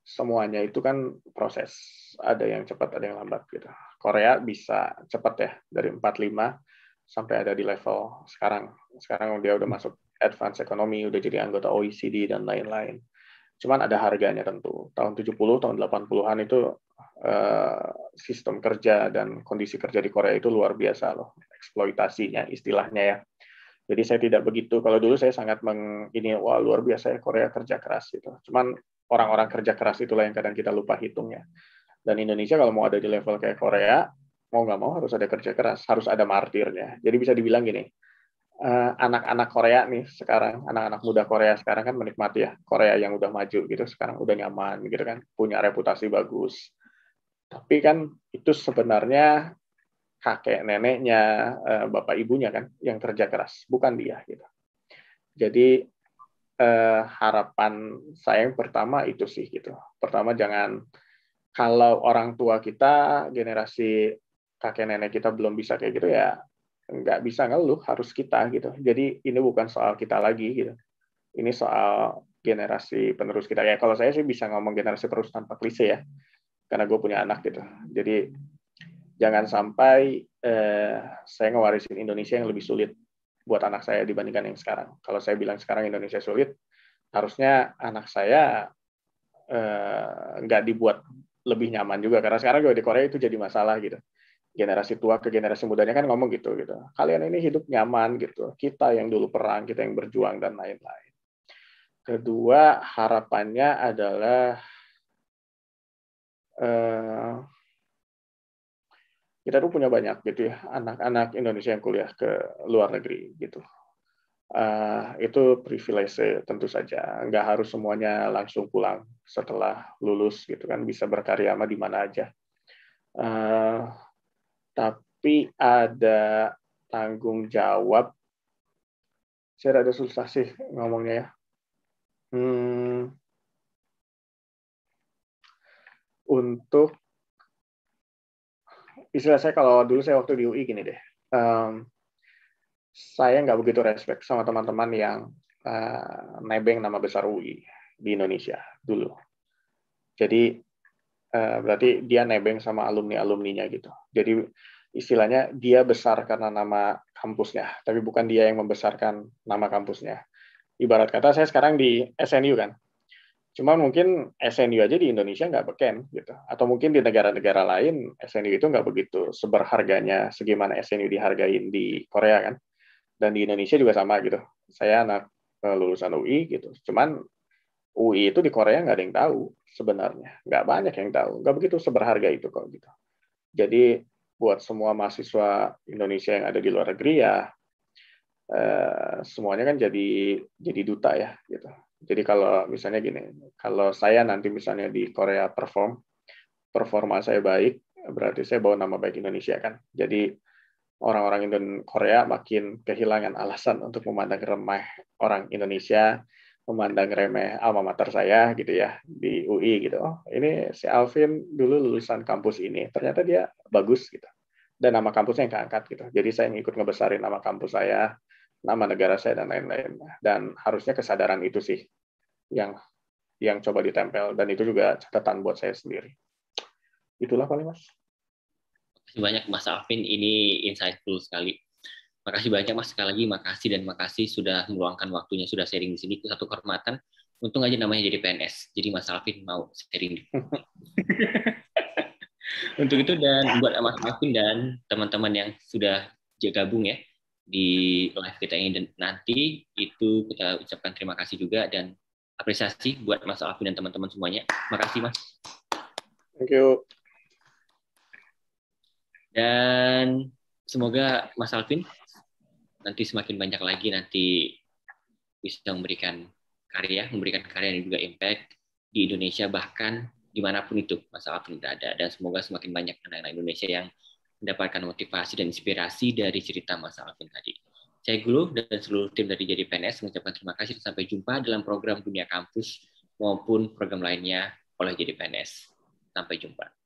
Speaker 2: Semuanya itu kan proses, ada yang cepat, ada yang lambat gitu. Korea bisa cepat ya dari 45 sampai ada di level sekarang. Sekarang dia udah masuk advance ekonomi, udah jadi anggota OECD dan lain-lain. Cuman ada harganya tentu. Tahun 70, tahun 80-an itu eh, sistem kerja dan kondisi kerja di Korea itu luar biasa loh. Eksploitasinya istilahnya ya. Jadi saya tidak begitu. Kalau dulu saya sangat meng, ini wah luar biasa ya Korea kerja keras gitu. Cuman orang-orang kerja keras itulah yang kadang kita lupa hitungnya Dan Indonesia kalau mau ada di level kayak Korea, mau nggak mau harus ada kerja keras, harus ada martirnya. Jadi bisa dibilang gini, Eh, anak-anak uh, Korea nih sekarang, anak-anak muda Korea sekarang kan menikmati ya Korea yang udah maju gitu, sekarang udah nyaman gitu kan, punya reputasi bagus. Tapi kan itu sebenarnya kakek neneknya, uh, bapak ibunya kan yang kerja keras, bukan dia gitu. Jadi uh, harapan saya yang pertama itu sih gitu. Pertama jangan kalau orang tua kita generasi kakek nenek kita belum bisa kayak gitu ya nggak bisa ngeluh harus kita gitu jadi ini bukan soal kita lagi gitu ini soal generasi penerus kita ya kalau saya sih bisa ngomong generasi penerus tanpa klise ya karena gue punya anak gitu jadi jangan sampai eh, saya ngewarisin Indonesia yang lebih sulit buat anak saya dibandingkan yang sekarang kalau saya bilang sekarang Indonesia sulit harusnya anak saya eh, nggak dibuat lebih nyaman juga karena sekarang gue di Korea itu jadi masalah gitu generasi tua ke generasi mudanya kan ngomong gitu gitu kalian ini hidup nyaman gitu kita yang dulu perang kita yang berjuang dan lain-lain kedua harapannya adalah eh, kita tuh punya banyak gitu ya anak-anak Indonesia yang kuliah ke luar negeri gitu uh, itu privilege tentu saja nggak harus semuanya langsung pulang setelah lulus gitu kan bisa berkarya sama di mana aja uh, tapi ada tanggung jawab. Saya ada susah sih ngomongnya ya. Hmm, untuk istilah saya kalau dulu saya waktu di UI gini deh. Um, saya nggak begitu respect sama teman-teman yang uh, nebeng nama besar UI di Indonesia dulu. Jadi Eh, berarti dia nebeng sama alumni-alumninya gitu. Jadi istilahnya dia besar karena nama kampusnya, tapi bukan dia yang membesarkan nama kampusnya. Ibarat kata saya sekarang di SNU kan, cuman mungkin SNU aja di Indonesia nggak beken gitu, atau mungkin di negara-negara lain SNU itu nggak begitu seberharganya segimana SNU dihargain di Korea kan, dan di Indonesia juga sama gitu. Saya anak eh, lulusan UI gitu, cuman UI itu di Korea nggak ada yang tahu sebenarnya. Nggak banyak yang tahu. Nggak begitu seberharga itu kok gitu. Jadi buat semua mahasiswa Indonesia yang ada di luar negeri ya eh, semuanya kan jadi jadi duta ya gitu. Jadi kalau misalnya gini, kalau saya nanti misalnya di Korea perform, performa saya baik, berarti saya bawa nama baik Indonesia kan. Jadi orang-orang Indonesia Korea makin kehilangan alasan untuk memandang remeh orang Indonesia memandang remeh alma mater saya gitu ya di UI gitu. Oh, ini si Alvin dulu lulusan kampus ini, ternyata dia bagus gitu. Dan nama kampusnya yang keangkat gitu. Jadi saya ngikut ngebesarin nama kampus saya, nama negara saya dan lain-lain. Dan harusnya kesadaran itu sih yang yang coba ditempel dan itu juga catatan buat saya sendiri. Itulah paling Mas.
Speaker 1: banyak Mas Alvin, ini insightful sekali. Makasih banyak Mas sekali lagi makasih dan makasih sudah meluangkan waktunya sudah sharing di sini itu satu kehormatan. Untung aja namanya jadi PNS. Jadi Mas Alvin mau sharing. Untuk itu dan buat Mas Alvin dan teman-teman yang sudah gabung ya di live kita ini dan nanti itu kita ucapkan terima kasih juga dan apresiasi buat Mas Alvin dan teman-teman semuanya. Makasih Mas. Thank you. Dan semoga Mas Alvin nanti semakin banyak lagi nanti bisa memberikan karya, memberikan karya yang juga impact di Indonesia bahkan dimanapun itu masalah pun berada dan semoga semakin banyak anak-anak Indonesia yang mendapatkan motivasi dan inspirasi dari cerita Mas Alvin tadi. Saya Guru dan seluruh tim dari Jadi PNS mengucapkan terima kasih dan sampai jumpa dalam program Dunia Kampus maupun program lainnya oleh Jadi PNS. Sampai jumpa.